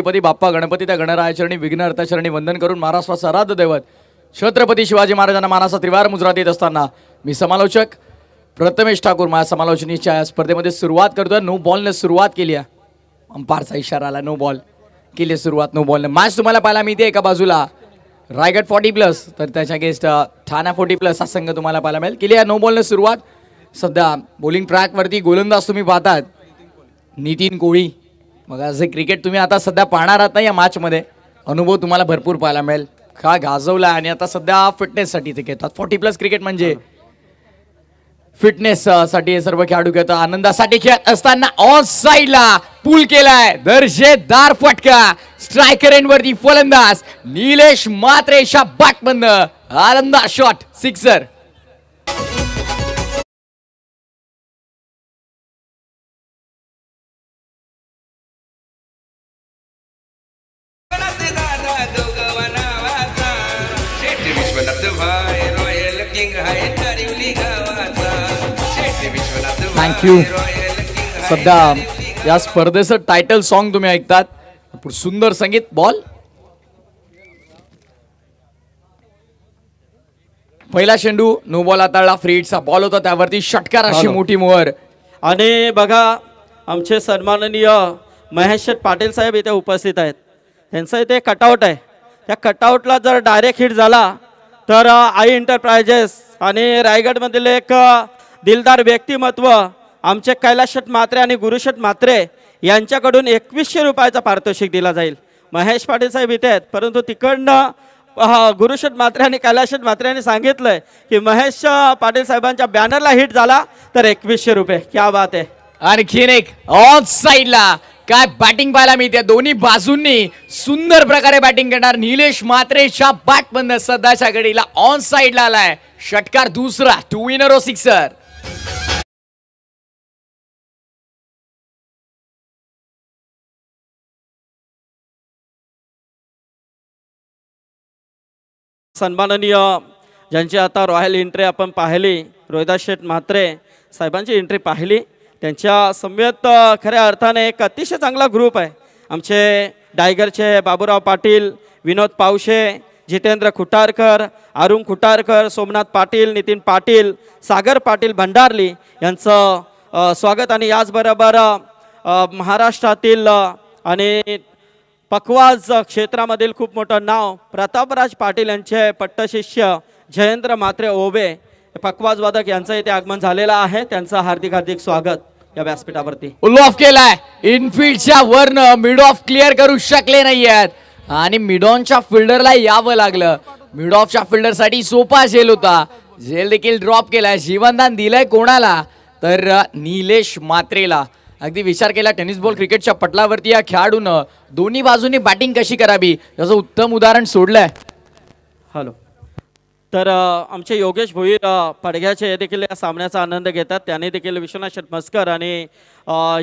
गणपती बाप्पा गणपती त्या गणरायाचरणी विघ्न अर्थाचरणी वंदन करून महाराष्ट्राचा सराध दैवत छत्रपती शिवाजी महाराजांना मानाचा त्रिवार मुजरात येत असताना मी समालोचक प्रथमेश ठाकूर माझ्या समालोचनीच्या स्पर्धेमध्ये सुरुवात करतोय नो बॉलने सुरुवात केली आहे अंपारचा इशारा आला नो बॉल केली सुरुवात नो बॉलने मॅच तुम्हाला पाहायला मिळते एका बाजूला रायगड फॉर्टी प्लस तर त्याच्या अगेन्स्ट ठाणा फोर्टी प्लस हा संघ तुम्हाला पाहायला मिळेल केली आहे नो बॉलने सुरुवात सध्या बॉलिंग ट्रॅकवरती गोलंदाज तुम्ही पाहतात नितीन कोळी मग असे क्रिकेट तुम्ही आता सध्या पाहणार आहात ना या मॅचमध्ये अनुभव तुम्हाला भरपूर पाहायला मिळेल का गाजवला आणि आता सध्या फिटनेससाठी ते खेळतात फॉर्टी प्लस क्रिकेट म्हणजे फिटनेस साठी सर्व खेळाडू खेळतात आनंदासाठी खेळत असताना ऑन साईडला पूल केलाय दर्जेदार फटका स्ट्रायकर एंड वरती फलंदाज निलेश मात्रेशा बंद आनंदा शॉट सिक्सर थँक्यू सध्या या स्पर्धेचं टायटल सॉन्ग तुम्ही ऐकतात सुंदर संगीत बॉल पहिला चेंडू नो बॉल हाताळला फ्रीडचा बॉल होता त्यावरती षटकार अशी मोठी मोहर आणि बघा आमचे सन्माननीय महेश पाटील साहेब इथे उपस्थित आहेत त्यांचा इथे कटआउट आहे त्या कटआउटला जर डायरेक्ट हिट झाला तर आई एंटरप्रायजेस आणि रायगडमधील एक दिलदार व्यक्तिमत्व आमचे कैलाशट मात्रे आणि गुरुशट मात्रे यांच्याकडून एकवीसशे रुपयाचा पारितोषिक दिला जाईल महेश पाटील साहेब इथे आहेत परंतु तिकडनं गुरुशट मात्रे आणि कैलाशट मात्रे यांनी सांगितलंय की महेश पाटील साहेबांच्या बॅनरला हिट झाला तर एकवीसशे रुपये क्या बात आहे आणखीन एक ऑन साईडला काय बॅटिंग पाहायला मिळते दोन्ही बाजूंनी सुंदर प्रकारे बॅटिंग करणार निलेश मात्रेच्या बॅट बंद सध्याच्या घडीला ऑन साईडला आलाय षटकार दुसरा टू विनर ओ सिक्सर सन्माननीय ज्यांची आता रॉयल एंट्री आपण पाहिली रोहिदास शेठ म्हात्रे साहेबांची एंट्री पाहिली त्यांच्या समेत खऱ्या अर्थाने एक अतिशय चांगला ग्रुप आहे आमचे डायगरचे बाबूराव पाटील विनोद पावशे जितेंद्र खुटारकर अरुण खुटारकर सोमनाथ पाटील नितीन पाटील सागर पाटील भंडारली यांचं स्वागत आणि याचबरोबर महाराष्ट्रातील आणि पकवाज क्षेत्रामधील खूप मोठं नाव प्रतापराज पाटील यांचे पट्टशिष्य जयेंद्र मात्रे ओबे पकवाज वादक यांचं येथे आगमन झालेलं आहे त्यांचं हार्दिक हार्दिक स्वागत या व्यासपीठावरती उल्लो ऑफ केलाय इनफिल्डच्या वरनं मिड ऑफ क्लिअर करू शकले आहेत आणि मिडॉनच्या फिल्डरला यावं लागलं मिड ऑफच्या फिल्डरसाठी सोपा झेल होता झेल देखील ड्रॉप केलाय जीवनदान दिलंय कोणाला तर निलेश मात्रेला अगदी विचार केला टेनिस बॉल क्रिकेटच्या पटलावरती या खेळाडून दोन्ही बाजूनी बॅटिंग कशी करावी याचं उत्तम उदाहरण सोडलंय हॅलो तर आमचे योगेश भोईर पडघ्याचे देखील या सामन्याचा आनंद घेतात त्यांनी देखील विश्वनाथ शटमस्कर आणि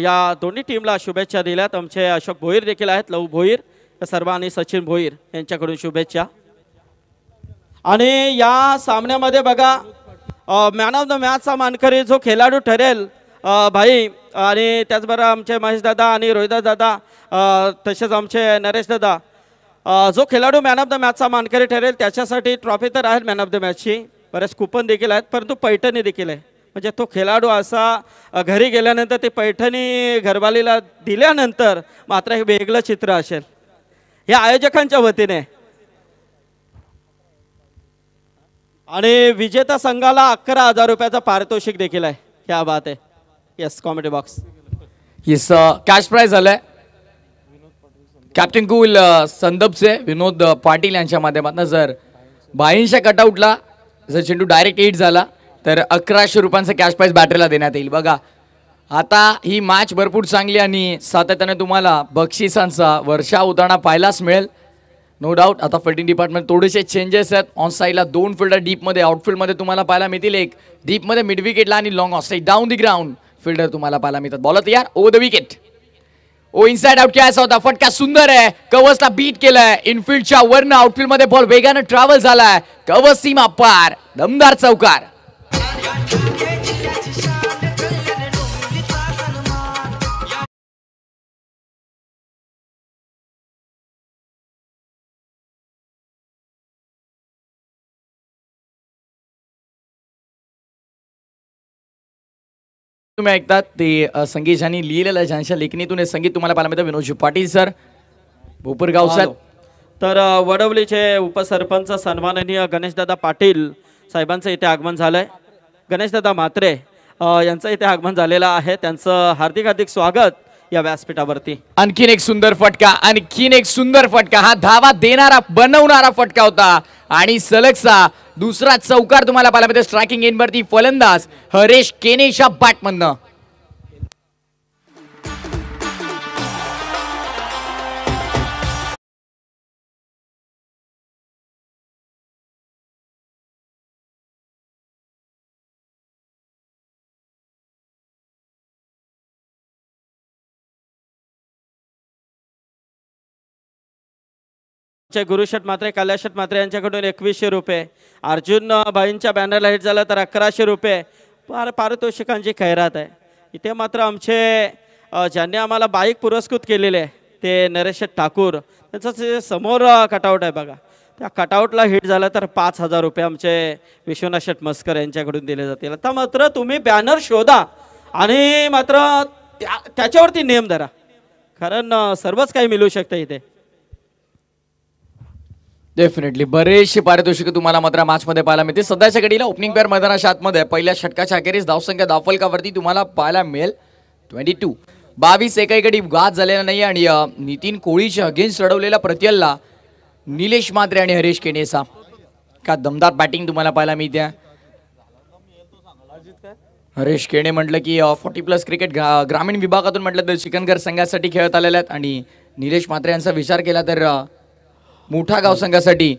या दोन्ही टीमला शुभेच्छा दिल्यात आमचे अशोक भोईर देखील आहेत लव भोईर सर्व आणि सचिन भोईर यांच्याकडून शुभेच्छा आणि या सामन्यामध्ये बघा मॅन ऑफ द मॅचचा मानकरी जो खेळाडू ठरेल भाई आणि त्याचबरोबर आमचे महेशदादा आणि दादा तसेच आमचे नरेशदादा जो खेळाडू मॅन ऑफ द मॅचचा मानकरी ठरेल त्याच्यासाठी ट्रॉफी तर आहे मॅन ऑफ द मॅचची बऱ्याच कुपन देखील आहेत परंतु पैठणी देखील आहे म्हणजे तो खेळाडू असा घरी गेल्यानंतर ते पैठणी घरवालीला दिल्यानंतर मात्र हे वेगळं चित्र असेल या आयोजकांच्या वतीने आणि विजेता संघाला अकरा हजार रुपयाचा पारितोषिक देखील आहे ह्या बात आहे yes comedy box yes cash prize आहे कॅप्टन कुल संदपचे विनोद पाटील uh, यांच्या माध्यमातून जर बाईंच्या कटआउटला जर चेंडू डायरेक्ट हिट झाला तर अकराशे रुपयांचा कॅश प्राईज बॅटरीला देण्यात येईल बघा आता ही मॅच भरपूर चांगली आणि सातत्याने तुम्हाला बक्षिसांचा वर्षा उदाहरणा पाहायलाच मिळेल नो डाऊट आता फिल्डिंग डिपार्टमेंट थोडेसे चेंजेस आहेत ऑन साईडला दोन फिल्डर डीपमध्ये आउटफील्डमध्ये तुम्हाला पाहायला मिळतील एक डीपमध्ये मिडविकेटला आणि long off side down the ground fielder तुम्हाला पाहायला मिळतात बॉलत यार ओ द विकेट ओ इनसाइड आउट खेळायचा होता फटका सुंदर आहे कवसला बीट केलाय इनफिल्डच्या वरनं आउटफिल्ड मध्ये बॉल वेगानं ट्रॅव्हल झालाय कवस सीमा पार दमदार चौकार तुम्ही ऐकतात ते संगीत ज्यांनी लिहिलेलं आहे ज्यांच्या लेखणीतून हे संगीत तुम्हाला पाहायला मिळतं विनोदजी पाटील सर भोपूरगाव सर तर वडवलीचे उपसरपंच सन्माननीय गणेशदादा पाटील साहेबांचं इथे आगमन आहे गणेशदादा म्हात्रे यांचं इथे आगमन झालेलं आहे त्यांचं हार्दिक हार्दिक स्वागत या व्यासपीठावरती आणखीन एक सुंदर फटका आणखीन एक सुंदर फटका हा धावा देणारा बनवणारा फटका होता आणि सलगचा दुसरा चौकार तुम्हाला पाहायला मिळतो इन वरती फलंदाज हरेश केनेशा बॅटमन आमचे गुरुशट मात्रे कल्याशट मात्रे यांच्याकडून एकवीसशे रुपये अर्जुन भाईंच्या बॅनरला हिट झालं तर अकराशे रुपये पार पारितोषिकांची खैरात आहे इथे मात्र आमचे ज्यांनी आम्हाला बाईक पुरस्कृत केलेले ते नरेश ठाकूर त्यांचं समोर कटआउट आहे बघा त्या कटआउटला हिट झालं तर पाच हजार रुपये आमचे विश्वनाथ शेटमस्कर यांच्याकडून दिले जातील आता मात्र तुम्ही बॅनर शोधा आणि मात्र त्या त्याच्यावरती नेम धरा कारण सर्वच काही मिळू शकतं इथे डेफिनेटली बरेचसे पारितोषिक तुम्हाला मात्र मध्ये पाहायला मिळते सध्याच्या घडीला ओपनिंग पेअर मैदानाच्या आतमध्ये पहिल्या षटकाच्या अखेरीस धावसंख्या दाफलकावरती तुम्हाला पाहायला मिळेल ट्वेंटी टू बावीस गडी गाज झालेला नाही आणि नितीन कोळीच्या अगेन्स्ट लढवलेल्या प्रतियलला निलेश मात्रे आणि हरेश केनेसा का दमदार बॅटिंग तुम्हाला पाहायला मिळते हरेश केणे म्हटलं की फोर्टी प्लस क्रिकेट ग्रामीण विभागातून म्हटलं तर चिकनगर संघासाठी खेळत आलेल्या आहेत आणि निलेश मात्रे यांचा विचार केला तर मोठा गाव संघासाठी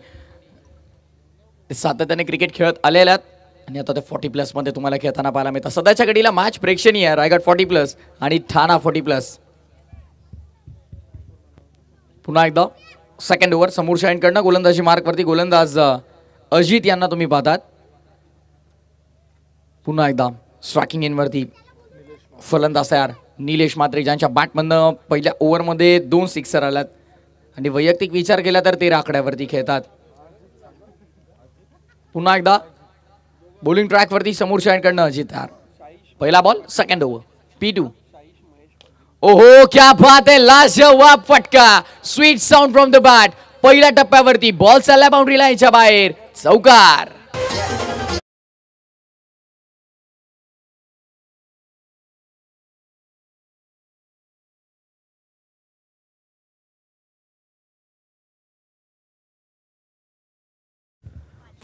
ते सातत्याने क्रिकेट खेळत आलेल्या आहेत आणि आता ते फॉर्टी प्लसमध्ये तुम्हाला खेळताना पाहायला मिळतात सध्याच्या घडीला मॅच प्रेक्षणीय रायगड फॉर्टी प्लस आणि ठाणा फॉर्टी प्लस पुन्हा एकदा सेकंड ओव्हर समोर शाईनकडनं गोलंदाजी मार्कवरती गोलंदाज अजित यांना तुम्ही पाहतात पुन्हा एकदा स्ट्राकिंग इनवरती फलंदाज तयार निलेश मात्रे ज्यांच्या बॅटमधनं पहिल्या ओव्हरमध्ये दोन सिक्सर आल्यात आणि वैयक्तिक विचार केला तर ते राखड्यावरती खेळतात पुन्हा एकदा बॉलिंग ट्रॅकवरती समोरच्याकडनं जितार पहिला बॉल सेकंड ओव्हर पी टू ओहो क्या बात लास्ट लाजवाब फटका sweet sound from the bat पहिल्या टप्प्यावरती बॉल चालला बाउंड्रीला याच्या बाहेर चौकार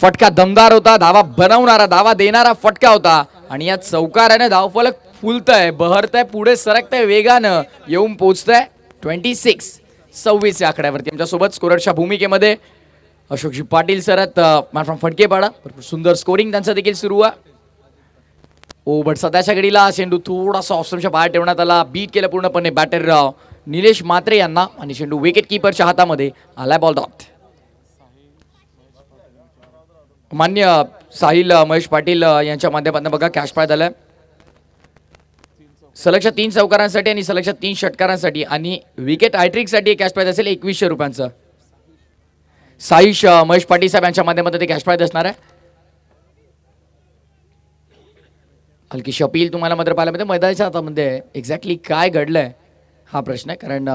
फटका दमदार होता धावा बनवणारा धावा देणारा फटका होता आणि या चौकाराने धावफलक बहरत आहे पुढे आहे वेगानं येऊन आहे ट्वेंटी सिक्स सव्वीस या आकड्यावरती आमच्यासोबत स्कोरच्या भूमिकेमध्ये अशोकजी पाटील सरत मॅन फटके पाडा सुंदर स्कोरिंग त्यांचं देखील सुरू आहे ओ बट सध्याच्या घडीला चेंडू थोडासा ऑप्शनच्या बाहेर ठेवण्यात आला बीट केलं पूर्णपणे बॅटर निलेश मात्रे यांना आणि चेंडू विकेट किपरच्या हातामध्ये आलाय बॉल डॉट मान्य साहिल महेश पाटील यांच्या माध्यमातून बघा कॅश पाय झालाय सलक्ष तीन चौकारांसाठी आणि सलक्ष तीन षटकारांसाठी आणि विकेट आयट्रिकसाठी कॅश पाय असेल एकवीसशे रुपयांचं साईश महेश पाटील साहेब यांच्या माध्यमातून ते कॅश पाय असणार आहे हलकी शपील तुम्हाला मात्र पाहायला म्हणजे मैदानाच्या हातामध्ये एक्झॅक्टली काय घडलंय हा प्रश्न आहे कारण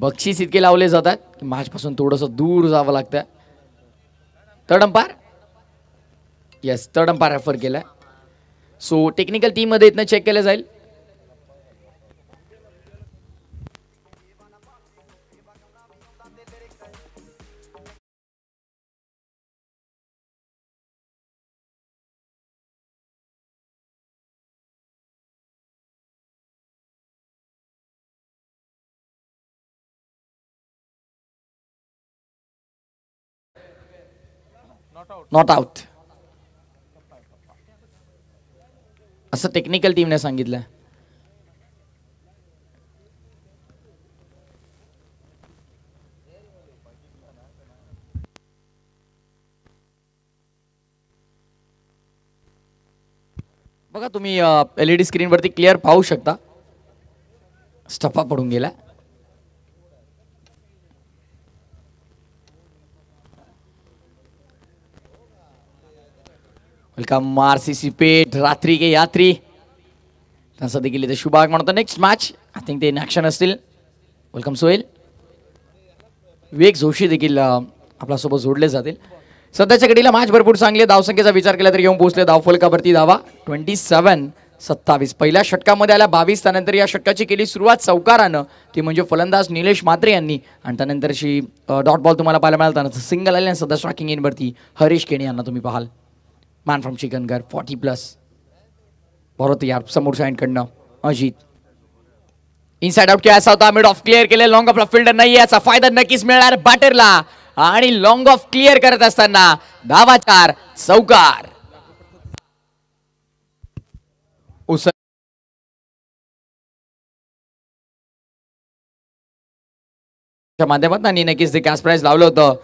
बक्षीस इतके लावले जातात की माझ्यापासून थोडंसं दूर जावं लागतं third yes, yes third refer केला सो टेक्निकल टीममध्ये इथनं चेक केलं जाईल नॉट आउट असं टेक्निकल टीमने सांगितलं बघा तुम्ही एलईडी डी स्क्रीनवरती क्लिअर पाहू शकता स्टफा पडून गेला वेलकम पेठ रात्री के यात्री त्यांचा देखील इथे शुभाग म्हणतो नेक्स्ट मॅच आय थिंक ते नॅक्शन असतील वेलकम सोहेल विवेक जोशी देखील आपल्यासोबत जोडले जातील सध्याच्या घडीला मॅच भरपूर चांगली धावसंख्येचा विचार केला तरी येऊन पोहोचले धाव फलकावरती धावा ट्वेंटी सेवन सत्तावीस पहिल्या षटकामध्ये आल्या बावीस त्यानंतर या षटकाची केली सुरुवात चौकारानं ती म्हणजे फलंदाज निलेश मात्रे यांनी आणि त्यानंतरची डॉट बॉल तुम्हाला पाहायला मिळाला त्यानंतर सिंगल आणि सध्या स्ट्रॉकिंग इनवरती हरीश केणे यांना तुम्ही पाहाल फ्रॉम from फॉर्टी 40 बरोबर यार समोर साईडकडनं अजित इनसाइड आउट खेळायचा होता मिड ऑफ क्लिअर केले लॉंग ऑफ फिल्डर नाही याचा फायदा नक्कीच मिळणार बॅटरला आणि लॉंग ऑफ क्लिअर करत असताना धावा चार चौकार माध्यमात नक्कीच ते कॅश प्राईज लावलं होतं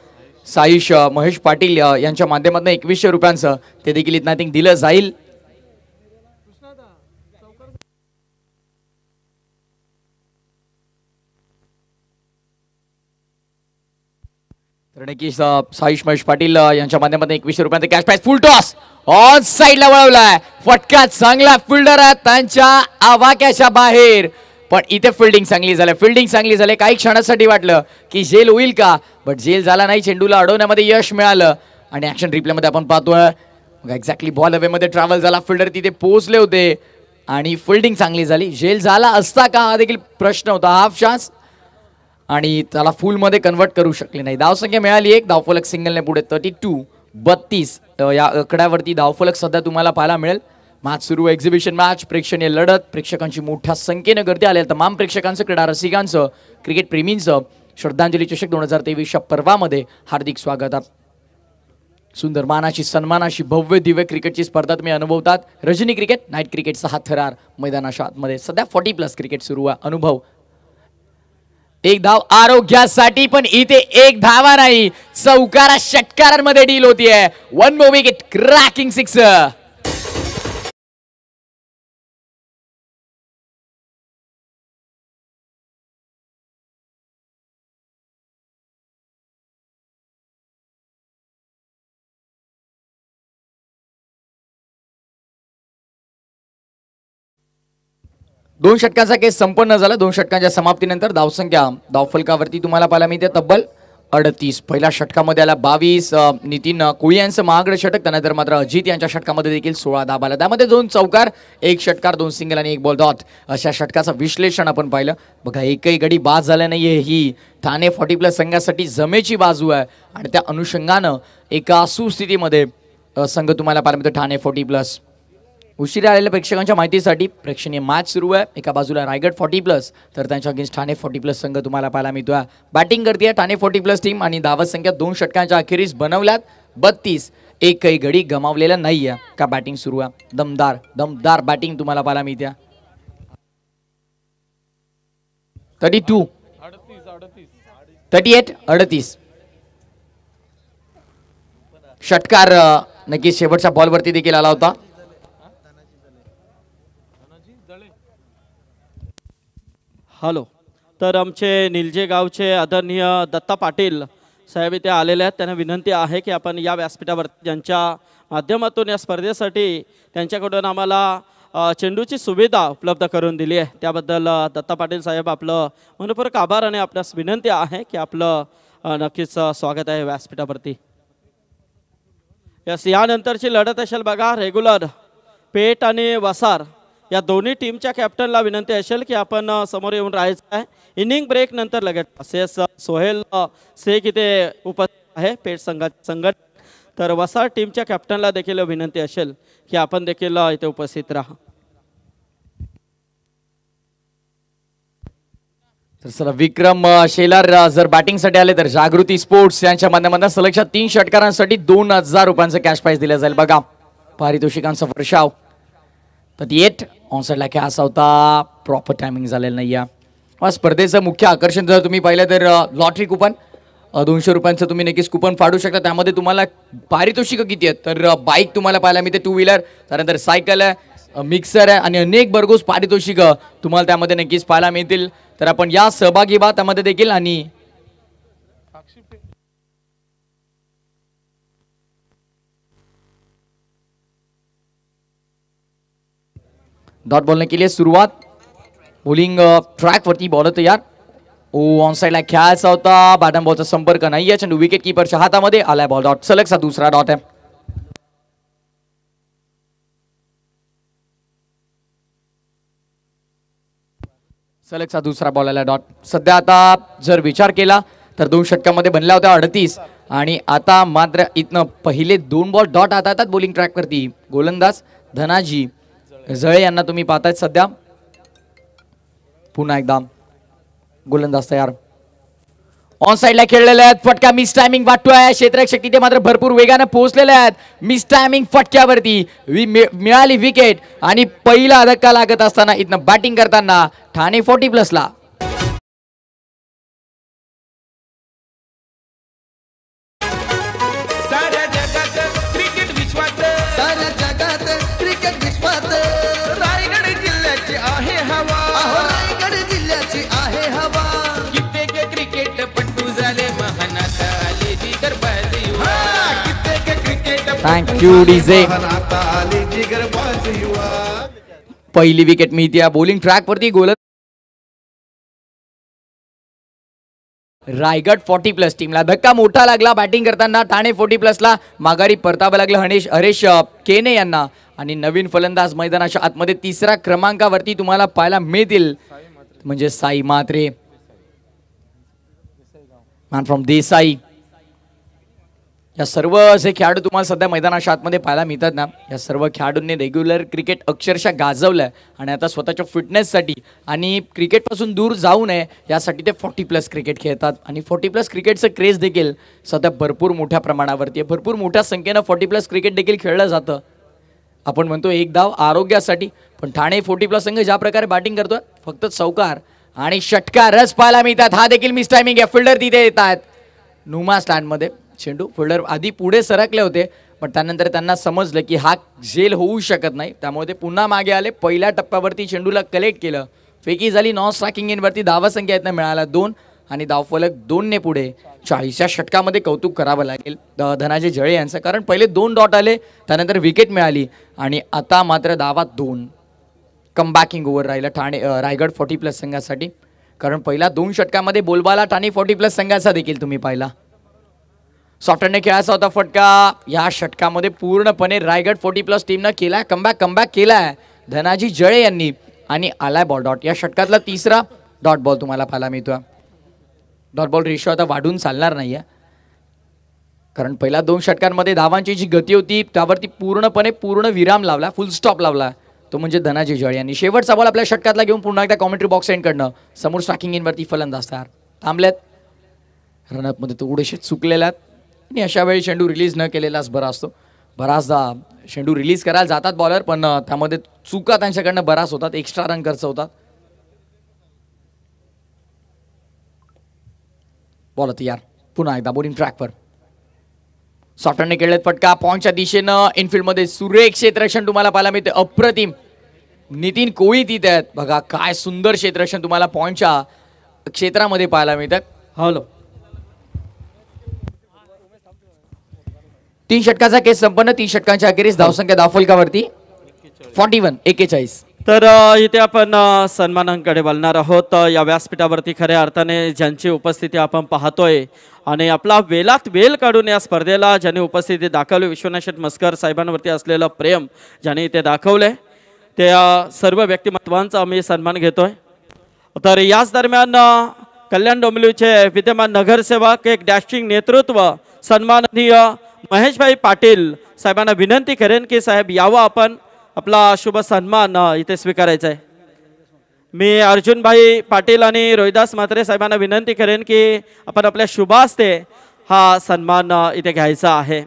साईश महेश पाटील यांच्या माध्यमातून एकवीसशे रुपयांचं ते देखील इथं थिंक दिलं जाईल तर नक्कीच साईश महेश पाटील यांच्या माध्यमातून एकवीसशे रुपयांचा cash prize full toss on साईडला वळवलाय फटका चांगला फिल्डर आहे त्यांच्या आवाक्याच्या बाहेर पण इथे फिल्डिंग चांगली झालं फिल्डिंग चांगली झाली काही क्षणासाठी वाटलं की जेल होईल का बट जेल झाला नाही चेंडूला अडवण्यामध्ये यश मिळालं आणि ॲक्शन रिप्लेमध्ये आपण पाहतोय मग एक्झॅक्टली बॉल मध्ये ट्रॅव्हल झाला फिल्डर तिथे पोहोचले होते आणि फिल्डिंग चांगली झाली जेल झाला असता का हा देखील प्रश्न होता हाफ चान्स आणि त्याला फुलमध्ये कन्वर्ट करू शकले नाही धावसंख्या मिळाली एक धावफलक सिंगलने पुढे थर्टी टू बत्तीस या आकड्यावरती धावफलक सध्या तुम्हाला पाहायला मिळेल मात सुरू एक्झिबिशन मॅच प्रेक्षणीय लढत प्रेक्षकांची मोठ्या संख्येनं गर्दी आल्या तमाम प्रेक्षकांचं क्रीडा रसिकांचं क्रिकेट प्रेमींचं श्रद्धांजली चषक दोन हजार तेवीसच्या पर्वामध्ये हार्दिक स्वागत सुंदर मानाशी सन्मानाशी भव्य दिव्य क्रिकेटची स्पर्धा तुम्ही अनुभवतात रजनी क्रिकेट नाईट क्रिकेटचा हा थरार मैदानाच्या आतमध्ये सध्या फॉर्टी प्लस क्रिकेट सुरू आहे अनुभव एक धाव आरोग्यासाठी पण इथे एक धावा नाही चौकारा षटकारांमध्ये डील होतीये वन बो विकेट क्रॅकिंग सिक्स दोन षटकांचा केस संपन्न झाला दोन षटकांच्या समाप्तीनंतर धावसंख्या धावफलकावरती तुम्हाला पाहायला मिळते तब्बल अडतीस पहिल्या षटकामध्ये आला बावीस नितीन कुळी यांचं महागडे षटक त्यानंतर मात्र अजित यांच्या षटकामध्ये देखील सोळा दाब आला त्यामध्ये दोन चौकार एक षटकार दोन सिंगल आणि एक बॉल डॉट अशा षटकाचं विश्लेषण आपण पाहिलं बघा एकही गडी बाद झाल्या नाही आहे ही ठाणे फॉर्टी प्लस संघासाठी जमेची बाजू आहे आणि त्या अनुषंगानं एका सुस्थितीमध्ये संघ तुम्हाला पाहायला मिळतो ठाणे फोर्टी प्लस उशिरा आलेल्या प्रेक्षकांच्या माहितीसाठी प्रेक्षणीय मॅच सुरू आहे एका बाजूला रायगड फॉर्टी प्लस तर त्यांच्या अगेन्स्ट ठाणे फॉर्टी प्लस संघ तुम्हाला पाहायला मिळतो बॅटिंग करते ठाणे फॉर्टी प्लस टीम आणि धावत संख्या दोन षटकांच्या अखेरीस बनवल्यात बत्तीस एकही घडी गमावलेला नाही आहे का बॅटिंग सुरू आहे दमदार दमदार बॅटिंग तुम्हाला पाहायला मिळते थर्टी टू थर्टी एट अडतीस षटकार नक्कीच शेवटच्या बॉलवरती देखील आला होता हॅलो तर आमचे निलजे गावचे आदरणीय दत्ता पाटील साहेब इथे आलेले आहेत त्यांना विनंती आहे की आपण या व्यासपीठावर ज्यांच्या माध्यमातून या स्पर्धेसाठी त्यांच्याकडून आम्हाला चेंडूची सुविधा उपलब्ध करून दिली आहे त्याबद्दल दत्ता पाटील साहेब आपलं मनपूर्वक आभार आणि आपल्यास विनंती आहे की आपलं नक्कीच स्वागत आहे व्यासपीठावरती यस यानंतरची लढत असेल बघा रेग्युलर पेट आणि वसार या दोन्ही टीमच्या कॅप्टनला विनंती असेल की आपण समोर येऊन राहायचं आहे इनिंग ब्रेक नंतर लगेच असेच सोहेल शेख इथे उपस्थित आहे पेठ संघात संघट तर वसा टीमच्या कॅप्टनला देखील विनंती असेल की आपण देखील इथे उपस्थित राहा तर सर विक्रम शेलार जर बॅटिंगसाठी आले तर जागृती स्पोर्ट्स यांच्या माध्यमातून सलगच्या तीन षटकारांसाठी दोन हजार रुपयांचं कॅश प्राईज दिला जाईल बघा पारितोषिकांचा वर्षाव तर येट ऑनसाईडला काय असा होता प्रॉपर टायमिंग झालेला नाही आहे स्पर्धेचं मुख्य आकर्षण जर तुम्ही पाहिलं तर लॉटरी कुपन दोनशे रुपयांचं तुम्ही नक्कीच कुपन फाडू शकता त्यामध्ये तुम्हाला पारितोषिकं किती आहेत तर बाईक तुम्हाला पाहायला मिळते टू व्हीलर त्यानंतर सायकल आहे मिक्सर आहे आणि अनेक भरघोस पारितोषिकं तुम्हाला त्यामध्ये नक्कीच पाहायला मिळतील तर आपण या सहभागी बा त्यामध्ये देखील आणि डॉट बॉलने के लिए सुरुवात बोलिंग ट्रॅकवरती होतं तयार ओ ऑन साईडला खेळायचा होता बॅटम बॉलचा संपर्क नाही आहे चंडू विकेट किपरच्या हातामध्ये आलाय बॉल डॉट सलगचा दुसरा डॉट आहे सलगचा दुसरा बॉल आला डॉट सध्या आता जर विचार केला तर दोन षटकामध्ये बनल्या होत्या अडतीस आणि आता मात्र इथनं पहिले दोन बॉल डॉट येतात बॉलिंग ट्रॅकवरती गोलंदाज धनाजी झळे यांना तुम्ही पाहतायत सध्या पुन्हा एकदा गोलंदाज तयार ऑन साईडला खेळलेले आहेत फटका मिस टायमिंग वाटतो आहे क्षेत्ररक्षक तिथे मात्र भरपूर वेगानं पोहोचलेले आहेत मिस टायमिंग फटक्यावरती मिळाली विकेट आणि पहिला धक्का लागत असताना इथनं बॅटिंग करताना ठाणे फोर्टी प्लसला थँक्यू डीजे पहिली विकेट मिळते या बोलिंग ट्रॅक वरती गोलत रायगड 40 प्लस टीमला धक्का मोठा लागला बॅटिंग करताना ठाणे फोर्टी प्लसला माघारी परतावं लागलं हनेश हरेश केने यांना आणि नवीन फलंदाज मैदानाच्या आतमध्ये तिसऱ्या क्रमांकावरती तुम्हाला पाहायला मिळतील म्हणजे साई मात्रे मॅन फ्रॉम देसाई या सर्व असे खेळाडू तुम्हाला सध्या मैदानाच्या आतमध्ये पाहायला मिळतात ना या सर्व खेळाडूंनी रेग्युलर क्रिकेट अक्षरशः गाजवलं आहे आणि आता स्वतःच्या फिटनेससाठी आणि क्रिकेटपासून दूर जाऊ नये यासाठी ते फॉर्टी प्लस क्रिकेट खेळतात आणि फॉर्टी प्लस क्रिकेटचं क्रेज देखील सध्या भरपूर मोठ्या प्रमाणावरती आहे भरपूर मोठ्या संख्येनं फॉर्टी प्लस क्रिकेट देखील खेळलं जातं आपण म्हणतो एक धाव आरोग्यासाठी पण ठाणे फोर्टी प्लस संघ ज्या प्रकारे बॅटिंग करतो फक्त चौकार आणि षटकार रस पाहायला मिळतात हा देखील मिस टायमिंग या फिल्डर तिथे येतात नुमा स्टँडमध्ये चेंडू फोल्डर आधी पुढे सरकले होते पण त्यानंतर त्यांना समजलं की हा झेल होऊ शकत नाही त्यामुळे ते पुन्हा मागे आले पहिल्या टप्प्यावरती चेंडूला कलेक्ट केलं फेकी झाली नॉन स्ट्राकिंग इनवरती संख्या इथं मिळाला दोन आणि धावफलक दोनने पुढे चाळीसच्या षटकामध्ये कौतुक करावं लागेल धनाजे जळे यांचं कारण पहिले दोन डॉट आले त्यानंतर विकेट मिळाली आणि आता मात्र दावा दोन कम बॅकिंग ओव्हर राहिला ठाणे रायगड फोर्टी प्लस संघासाठी कारण पहिला दोन षटकामध्ये बोलबाला ठाणे फोर्टी प्लस संघाचा देखील तुम्ही पाहिला सॉफ्टवेअरने खेळायचा होता फटका या षटकामध्ये पूर्णपणे रायगड फोर्टी प्लस टीमनं केलाय कमबॅक कमबॅक केलाय धनाजी जळे यांनी आणि आलाय बॉल डॉट या षटकातला तिसरा डॉट बॉल तुम्हाला पाहायला मिळतो डॉट बॉल रेशो आता वाढून चालणार नाही आहे कारण पहिल्या दोन षटकांमध्ये धावांची जी गती होती त्यावरती पूर्णपणे पूर्ण विराम लावला फुल स्टॉप लावला तो म्हणजे धनाजी जळे यांनी शेवटचा बॉल आपल्या षटकातला घेऊन पुन्हा एकदा कॉमेंट्री बॉक्स एंडकडनं समोर स्ट्राकिंग इनवरती फलंदाज थांबल्यात रनअपमध्ये थोडेसे चुकलेल्यात आणि अशा वेळी चेंडू रिलीज न केलेलाच बरा असतो बराचदा शेंडू रिलीज करायला जातात बॉलर पण त्यामध्ये चुका त्यांच्याकडनं बराच होतात एक्स्ट्रा रन खर्च होतात बॉल यार पुन्हा एकदा बोलिंग ट्रॅकवर सॉफ्टने केलेत फटका पॉईंटच्या दिशेनं इनफिल्डमध्ये सुरेख क्षेत्रक्षण तुम्हाला पाहायला मिळते अप्रतिम नितीन कोळी तिथे आहेत बघा काय सुंदर क्षेत्रक्षण तुम्हाला पॉईंटच्या क्षेत्रामध्ये पाहायला मिळतं हॅलो तीन षटकाचा केस संपन्न तीन षटकांच्या अखेरीस धावसंख्या दाफोलकावरती फॉर्टी वन एक्केचाळीस तर इथे आपण सन्मानांकडे बोलणार आहोत या व्यासपीठावरती खऱ्या अर्थाने ज्यांची उपस्थिती आपण पाहतोय आणि आपला वेलात वेल काढून या स्पर्धेला ज्याने उपस्थिती दाखवली विश्वनाथ मस्कर साहेबांवरती असलेलं प्रेम ज्याने इथे दाखवलंय त्या सर्व व्यक्तिमत्वांचा आम्ही सन्मान घेतोय तर याच दरम्यान कल्याण डोंबिवलीचे विद्यमान नगरसेवक एक डॅशिंग नेतृत्व सन्माननीय महेशभाई पाटील साहेबांना विनंती करेन की साहेब यावं आपण आपला शुभ सन्मान इथे स्वीकारायचा आहे मी अर्जुनभाई पाटील आणि रोहिदास मात्रे साहेबांना विनंती करेन की आपण आपल्या शुभास्ते हा सन्मान इथे घ्यायचा आहे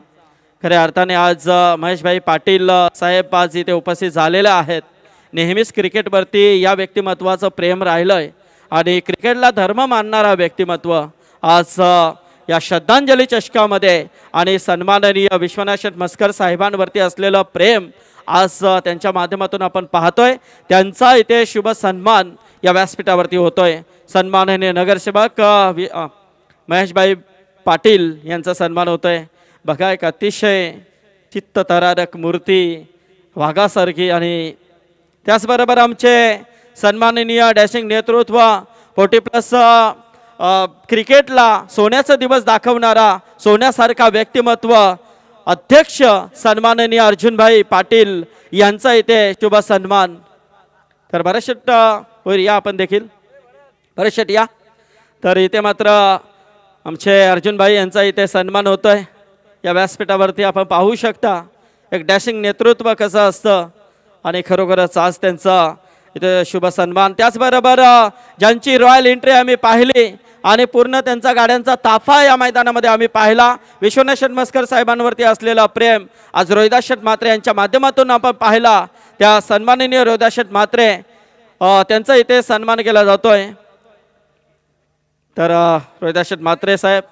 खऱ्या अर्थाने आज महेशभाई पाटील साहेब आज इथे उपस्थित झालेले आहेत नेहमीच क्रिकेटवरती या व्यक्तिमत्वाचं प्रेम राहिलंय आणि क्रिकेटला धर्म मानणारा व्यक्तिमत्व आज या श्रद्धांजली चषकामध्ये आणि सन्माननीय विश्वनाथ मस्कर साहेबांवरती असलेलं प्रेम आज त्यांच्या माध्यमातून आपण पाहतोय त्यांचा इथे शुभ सन्मान या व्यासपीठावरती होतोय सन्माननीय नगरसेवक महेशबाई पाटील यांचा सन्मान होतोय बघा एक अतिशय चित्त मूर्ती वाघासारखी आणि त्याचबरोबर आमचे सन्माननीय डॅशिंग नेतृत्व फोर्टी प्लस क्रिकेटला सोन्याचा दिवस दाखवणारा सोन्यासारखा व्यक्तिमत्व अध्यक्ष सन्माननीय अर्जुनभाई पाटील यांचा इथे शुभ सन्मान तर बरेचशेट वर या आपण देखील बरेचशेट या तर इथे मात्र आमचे अर्जुनभाई यांचा इथे सन्मान होतोय या व्यासपीठावरती आपण पाहू शकता एक डॅशिंग नेतृत्व कसं असतं आणि खरोखरच आज त्यांचा इथे शुभ सन्मान त्याचबरोबर ज्यांची रॉयल एंट्री आम्ही पाहिली आणि पूर्ण त्यांचा गाड्यांचा ताफा या मैदानामध्ये आम्ही पाहिला विश्वनाथ मस्कर साहेबांवरती असलेला प्रेम आज रोहिदास शेठ यांच्या माध्यमातून आपण पाहिला त्या सन्माननीय रोहिदास शेठ म्हात्रे त्यांचा इथे सन्मान केला जातोय तर रोहिदास शेठ म्हात्रे साहेब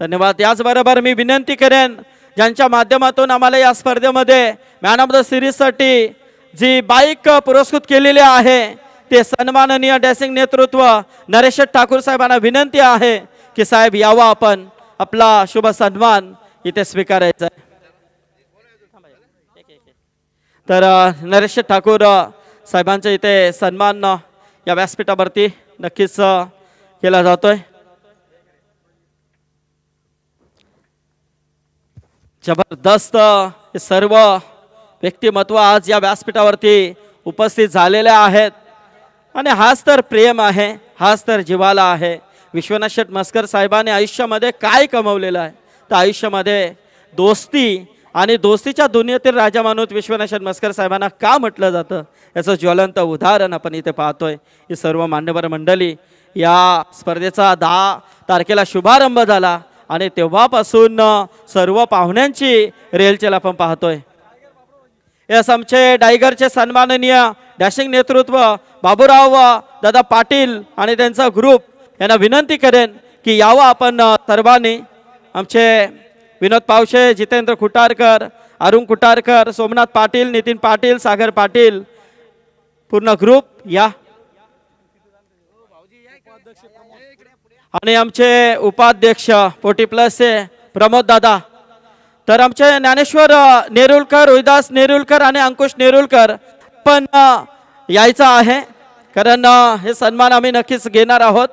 धन्यवाद याचबरोबर मी विनंती करेन ज्यांच्या माध्यमातून आम्हाला या स्पर्धेमध्ये मॅन ऑफ द सिरीजसाठी जी बाईक पुरस्कृत केलेली आहे ते सन्माननीय डॅसिंग नेतृत्व नरेश ठाकूर साहेबांना विनंती आहे की साहेब यावा आपण आपला शुभ सन्मान इथे स्वीकारायचा तर नरेश ठाकूर साहेबांच्या इथे सन्मान या व्यासपीठावरती नक्कीच केला जातोय जबरदस्त सर्व व्यक्तिमत्व आज या व्यासपीठावरती उपस्थित झालेले आहेत आणि हाच तर प्रेम आहे हाच तर जीवाला आहे विश्वनाथ शेठ मस्कर साहेबाने आयुष्यामध्ये काय कमवलेलं आहे तर आयुष्यामध्ये दोस्ती आणि दोस्तीच्या दुनियेतील राजा मानूत विश्वनाथ मस्कर साहेबांना का म्हटलं जातं याचं ज्वलंत उदाहरण आपण इथे पाहतोय ही सर्व मान्यवर मंडळी या स्पर्धेचा दहा तारखेला शुभारंभ झाला आणि तेव्हापासून सर्व पाहुण्यांची रेलचेल आपण पाहतोय यस आमचे डायगरचे सन्माननीय डॅशिंग नेतृत्व बाबूराव दादा पाटील आणि त्यांचा ग्रुप यांना विनंती करेन की यावं आपण सर्वांनी आमचे विनोद पावशे जितेंद्र खुटारकर अरुण कुटारकर सोमनाथ पाटील नितीन पाटील सागर पाटील पूर्ण ग्रुप या आणि आमचे उपाध्यक्ष पोटी प्लसचे प्रमोद दादा तर आमचे ज्ञानेश्वर नेरुलकर रोहिदास नेरुलकर आणि अंकुश नेरुलकर पण यायचं आहे कारण हे सन्मान आम्ही नक्कीच घेणार आहोत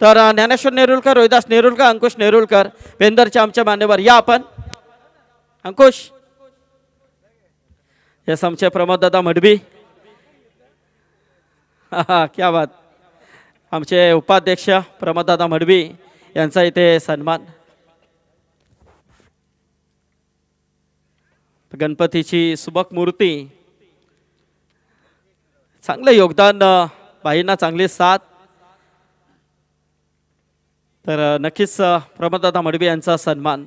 तर ज्ञानेश्वर नेरुलकर रोहिदास नेरुलकर अंकुश नेरुलकर वेंदरचे आमच्या मान्यवर या आपण अंकुश यस आमचे प्रमोददादा मडबी क्या बात आमचे उपाध्यक्ष दादा मडबी यांचा इथे सन्मान गणपतीची सुबक मूर्ती चांगलं योगदान बाईंना चांगली साथ तर नक्कीच प्रमोददादा मडवी यांचा सन्मान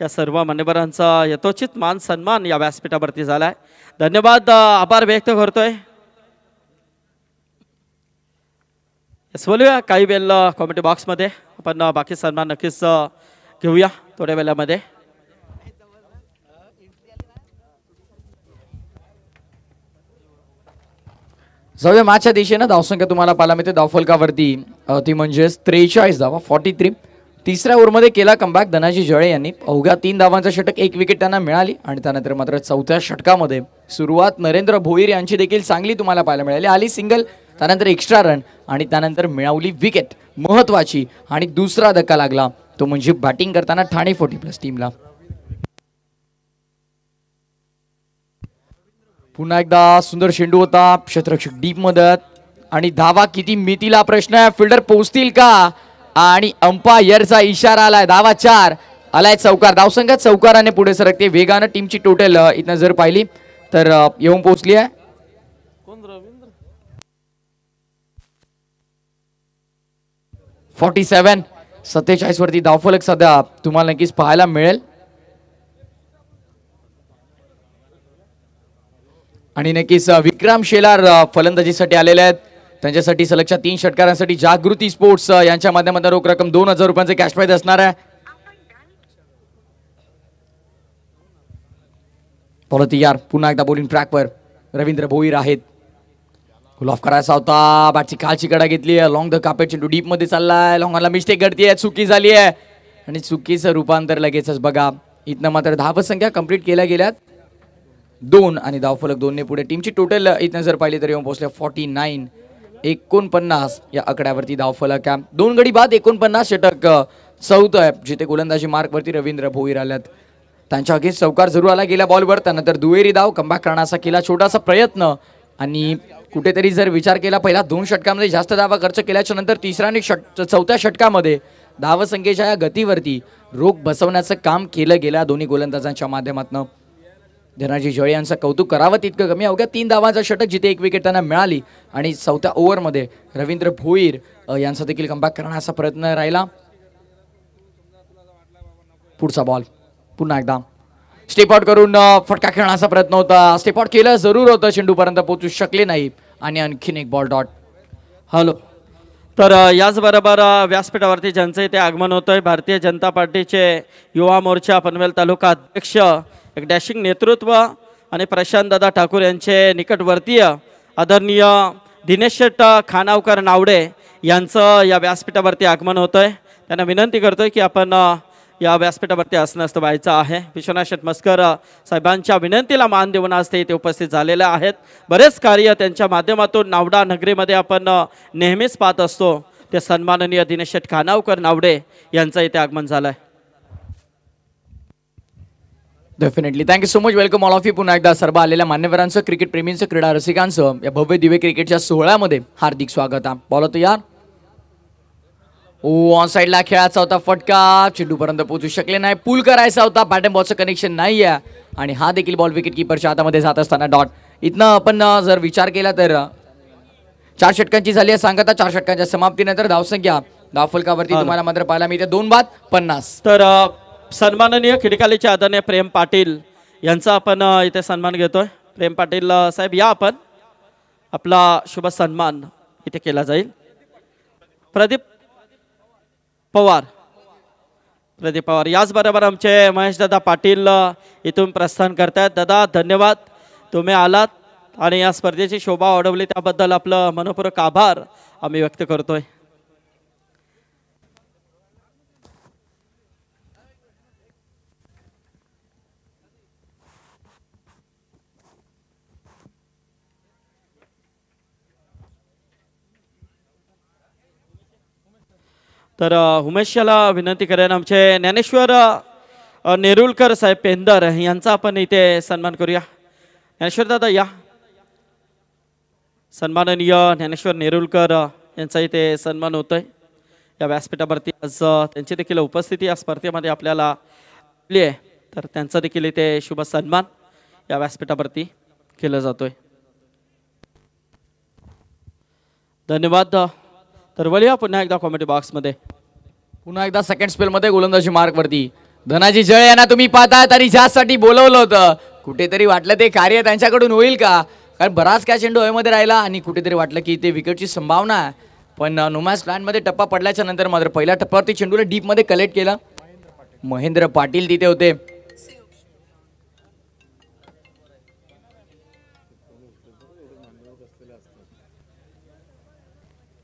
या सर्व मान्यवरांचा यथोचित मान सन्मान या व्यासपीठावरती झाला आहे धन्यवाद आभार व्यक्त करतोय बोलूया काही वेळ कॉमेंटी बॉक्समध्ये आपण बाकी सन्मान नक्कीच घेऊया थोड्या वेळामध्ये जाऊया मागच्या दिशेनं धावसंख्या तुम्हाला पाहायला मिळते धावफलकावरती ती म्हणजेच त्रेचाळीस धावा फॉर्टी थ्री तिसऱ्या ओव्हरमध्ये केला कमबॅक धनाजी जळे यांनी अवघ्या तीन धावांचा षटक एक विकेट त्यांना मिळाली आणि त्यानंतर मात्र चौथ्या षटकामध्ये सुरुवात नरेंद्र भोईर यांची देखील चांगली तुम्हाला पाहायला मिळाली आली सिंगल त्यानंतर एक्स्ट्रा रन आणि त्यानंतर मिळवली विकेट महत्वाची आणि दुसरा धक्का लागला तो म्हणजे बॅटिंग करताना ठाणे फोर्टी प्लस टीमला पुन्हा एकदा सुंदर शेंडू होता क्षेत्ररक्षक डीप मदत आणि धावा किती मितीला प्रश्न आहे फिल्डर पोहोचतील का आणि अंपायरचा इशारा आलाय धावा चार आलाय चौकार धावसंख्या चौकाराने पुढे सरकते वेगानं टीमची टोटल इथनं जर पाहिली तर येऊन पोहोचली आहे फॉर्टी सेवन सत्तेचाळीस वरती धावफलक सध्या तुम्हाला नक्कीच पाहायला मिळेल आणि नक्कीच विक्रम शेलार फलंदाजीसाठी आलेले आहेत त्यांच्यासाठी सलगच्या तीन षटकारांसाठी जागृती स्पोर्ट्स यांच्या माध्यमातून रोख रक्कम दोन हजार रुपयांचे कॅश प्राईज असणार आहे पॉलती यार पुन्हा एकदा बोलिंग ट्रॅकवर रवींद्र भोईर आहेत ऑफ करायचा होता बॅटची कालची कडा घेतली आहे लॉंग द कापेट चेंडू डीप मध्ये चाललाय लॉंगला मिस्टेक घडतीय चुकी झाली आहे आणि चुकीचं रूपांतर लगेचच बघा इथनं मात्र धावसंख्या संख्या कंप्लीट केल्या गेल्यात दोन आणि धावफलक दोनने पुढे टीमची टोटल इथनं जर पाहिली तर येऊन पोहोचल्या फॉर्टी नाईन एकोणपन्नास या आकड्यावरती धावफलक आहे दोन गडी बाद एकोणपन्नास षटक चौथं आहे जिथे गोलंदाजी मार्कवरती रवींद्र भोईर आल्यात त्यांच्या अगेन्स्ट चौकार जरूर आला गेल्या बॉलवर त्यानंतर दुवेरी धाव कमबॅक करण्याचा केला छोटासा प्रयत्न आणि कुठेतरी जर विचार केला पहिला दोन षटकामध्ये जास्त धावा खर्च केल्याच्या नंतर तिसऱ्या आणि षट चौथ्या षटकामध्ये धावसंख्येच्या या गतीवरती रोख बसवण्याचं काम केलं गेलं दोन्ही गोलंदाजांच्या माध्यमातून धनाजी जळे यांचं कौतुक करावं तितकं कमी अवघ्या तीन धावांचा षटक जिथे एक विकेट त्यांना मिळाली आणि चौथ्या ओव्हरमध्ये रवींद्र भोईर यांचा देखील कमबॅक करण्याचा प्रयत्न राहिला पुढचा बॉल पुन्हा एकदा स्टेप आउट करून फटका खेळण्याचा प्रयत्न होता स्टेप आउट केलं जरूर होतं चेंडूपर्यंत पोहोचू शकले नाही आणि आणखीन एक बॉल डॉट हॅलो तर याचबरोबर व्यासपीठावरती ज्यांचं इथे आगमन होतंय भारतीय जनता पार्टीचे युवा मोर्चा पनवेल तालुका अध्यक्ष एक डॅशिंग नेतृत्व आणि दादा ठाकूर यांचे निकटवर्तीय आदरणीय दिनेश शेट्ट खानावकर नावडे यांचं या व्यासपीठावरती आगमन होतं आहे त्यांना विनंती करतो आहे की आपण या व्यासपीठावरती असणं व्हायचं आहे विश्वनाथ शेटमस्कर साहेबांच्या विनंतीला मान देऊन आज ते इथे उपस्थित झालेले आहेत बरेच कार्य त्यांच्या माध्यमातून नावडा नगरीमध्ये आपण नेहमीच पाहत असतो ते सन्माननीय दिनेश शेठ खानावकर नावडे यांचं इथे आगमन झालं आहे definitely thank you so much welcome all of you पुन्हा एकदा सर्व आलेल्या मान्यवरांचं क्रिकेट प्रेमींचं क्रीडा रसिकांचं या भव्य दिवे क्रिकेटच्या सोहळ्यामध्ये हार्दिक स्वागत आहे बोलत यार ओ ऑन साईडला खेळायचा होता फटका पर्यंत पोहोचू शकले नाही पूल करायचा होता बॅटन बॉलचं कनेक्शन नाही आहे आणि हा देखील बॉल विकेट किपरच्या हातामध्ये जात असताना डॉट इथनं आपण जर विचार केला तर चार षटकांची झाली आहे सांगता चार षटकांच्या समाप्तीनंतर धावसंख्या धावफलकावरती तुम्हाला मात्र पाहायला मिळते दोन बाद पन्नास तर सन्माननीय खिडकालीचे आदरणीय प्रेम पाटील यांचा आपण इथे सन्मान घेतोय प्रेम पाटील साहेब या आपण आपला शुभ सन्मान इथे केला जाईल प्रदीप पवार प्रदीप पवार याचबरोबर आमचे महेशदादा पाटील इथून प्रस्थान करतायत दादा धन्यवाद तुम्ही आलात आणि या स्पर्धेची शोभा वाढवली त्याबद्दल आपलं मनपूर्वक आभार आम्ही व्यक्त करतोय तर उमेशला विनंती करेन आमचे ज्ञानेश्वर नेरुलकर साहेब पेंदर यांचा आपण इथे सन्मान करूया ज्ञानेश्वर दादा या सन्माननीय ज्ञानेश्वर नेरुलकर यांचा इथे सन्मान होतोय या व्यासपीठावरती आज त्यांची देखील उपस्थिती या स्पर्धेमध्ये आपल्याला आपली आहे तर त्यांचा देखील इथे शुभ सन्मान या व्यासपीठावरती केला जातोय धन्यवाद तर वळूया पुन्हा एकदा बॉक्स बॉक्समध्ये पुन्हा एकदा सेकंड स्पेलमध्ये गोलंदाजी मार्कवरती धनाजी जय यांना तुम्ही आहात आणि ज्यासाठी बोलवलं होतं कुठेतरी वाटलं ते कार्य त्यांच्याकडून होईल का कारण बराच काय चेंडू हवेमध्ये राहिला आणि कुठेतरी वाटलं की ते विकेटची संभावना आहे पण नुमास मध्ये टप्पा पडल्याच्या नंतर मात्र पहिल्या टप्प्यावरती चेंडूला डीपमध्ये कलेक्ट केला महेंद्र पाटील तिथे होते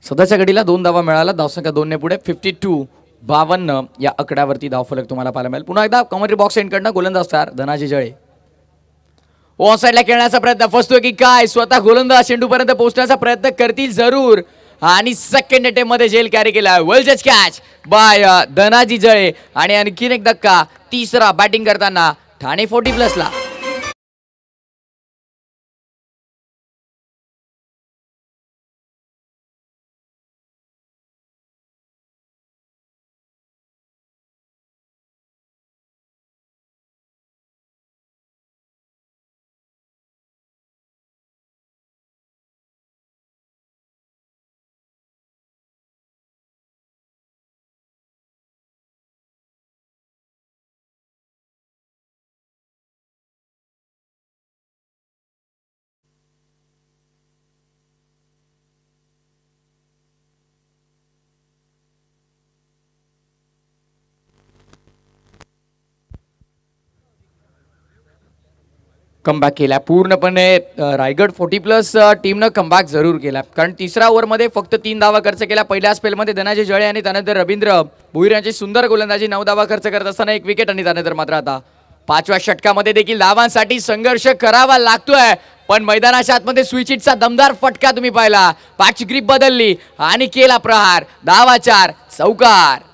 सध्याच्या घडीला दोन धावा मिळाला धावसंख्या दोनने पुढे फिफ्टी टू बावन्न या आकड्यावरती फलक तुम्हाला पाहायला मिळेल पुन्हा एकदा कमरी बॉक्स एंडकडनं गोलंदाज स्टार धनाजी जळे साईडला खेळण्याचा प्रयत्न फसतोय की काय स्वतः गोलंदाज चेंडूपर्यंत पोहोचण्याचा प्रयत्न करतील जरूर आणि सेकंड अटेम मध्ये जेल कॅरी केला जज कॅच बाय धनाजी जळे आणि आणखीन एक धक्का तिसरा बॅटिंग करताना ठाणे फोर्टी प्लसला कमबॅक केला पूर्णपणे रायगड फोर्टी प्लस टीमनं कमबॅक जरूर केला कारण तिसऱ्या ओव्हरमध्ये फक्त तीन धावा खर्च केला पहिल्या स्पेलमध्ये धनाजी जळे आणि त्यानंतर रवींद्र भुईर यांची सुंदर गोलंदाजी नऊ धावा खर्च करत असताना एक विकेट आणि त्यानंतर मात्र आता पाचव्या षटकामध्ये देखील धावांसाठी संघर्ष करावा लागतोय पण मैदानाच्या आतमध्ये स्विचिटचा दमदार फटका तुम्ही पाहिला पाच ग्रीप बदलली आणि केला प्रहार दावा चार चौकार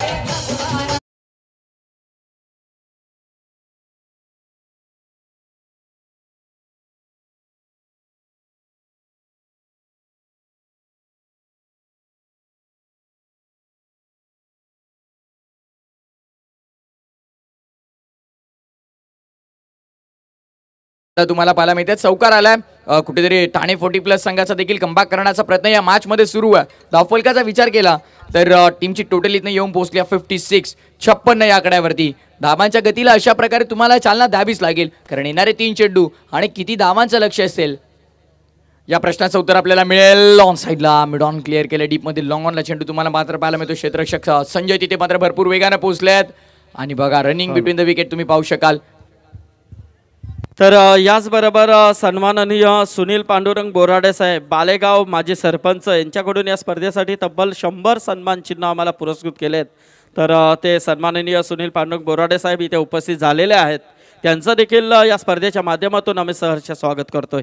तर तुम्हाला पाहायला आहे चौकार आलाय कुठेतरी ठाणे फोर्टी प्लस संघाचा देखील कंबॅक करण्याचा प्रयत्न या मध्ये सुरू आहे धावफलकाचा विचार केला तर टीमची टोटल इथं येऊन पोहोचली आहे फिफ्टी सिक्स छप्पन्न या आकड्यावरती धावांच्या गतीला अशा प्रकारे तुम्हाला चालना द्यावीच लागेल कारण येणारे तीन चेंडू आणि किती धावांचं लक्ष असेल या प्रश्नाचं उत्तर आपल्याला मिळेल लॉन साईडला मिड ऑन क्लिअर केलं डीपमध्ये लॉंग ऑनला चेंडू तुम्हाला मात्र पाहायला मिळतो क्षेत्ररक्षक संजय तिथे मात्र भरपूर वेगानं पोहोचले आहेत आणि बघा रनिंग बिटवीन द विकेट तुम्ही पाहू शकाल तर याचबरोबर सन्माननीय सुनील पांडुरंग बोराडे साहेब बालेगाव माझे सरपंच यांच्याकडून या स्पर्धेसाठी तब्बल शंभर सन्मान चिन्ह आम्हाला पुरस्कृत केलेत तर ते सन्माननीय सुनील पांडुरंग बोराडे साहेब इथे उपस्थित झालेले आहेत त्यांचं देखील या स्पर्धेच्या माध्यमातून आम्ही सहर्ष स्वागत करतोय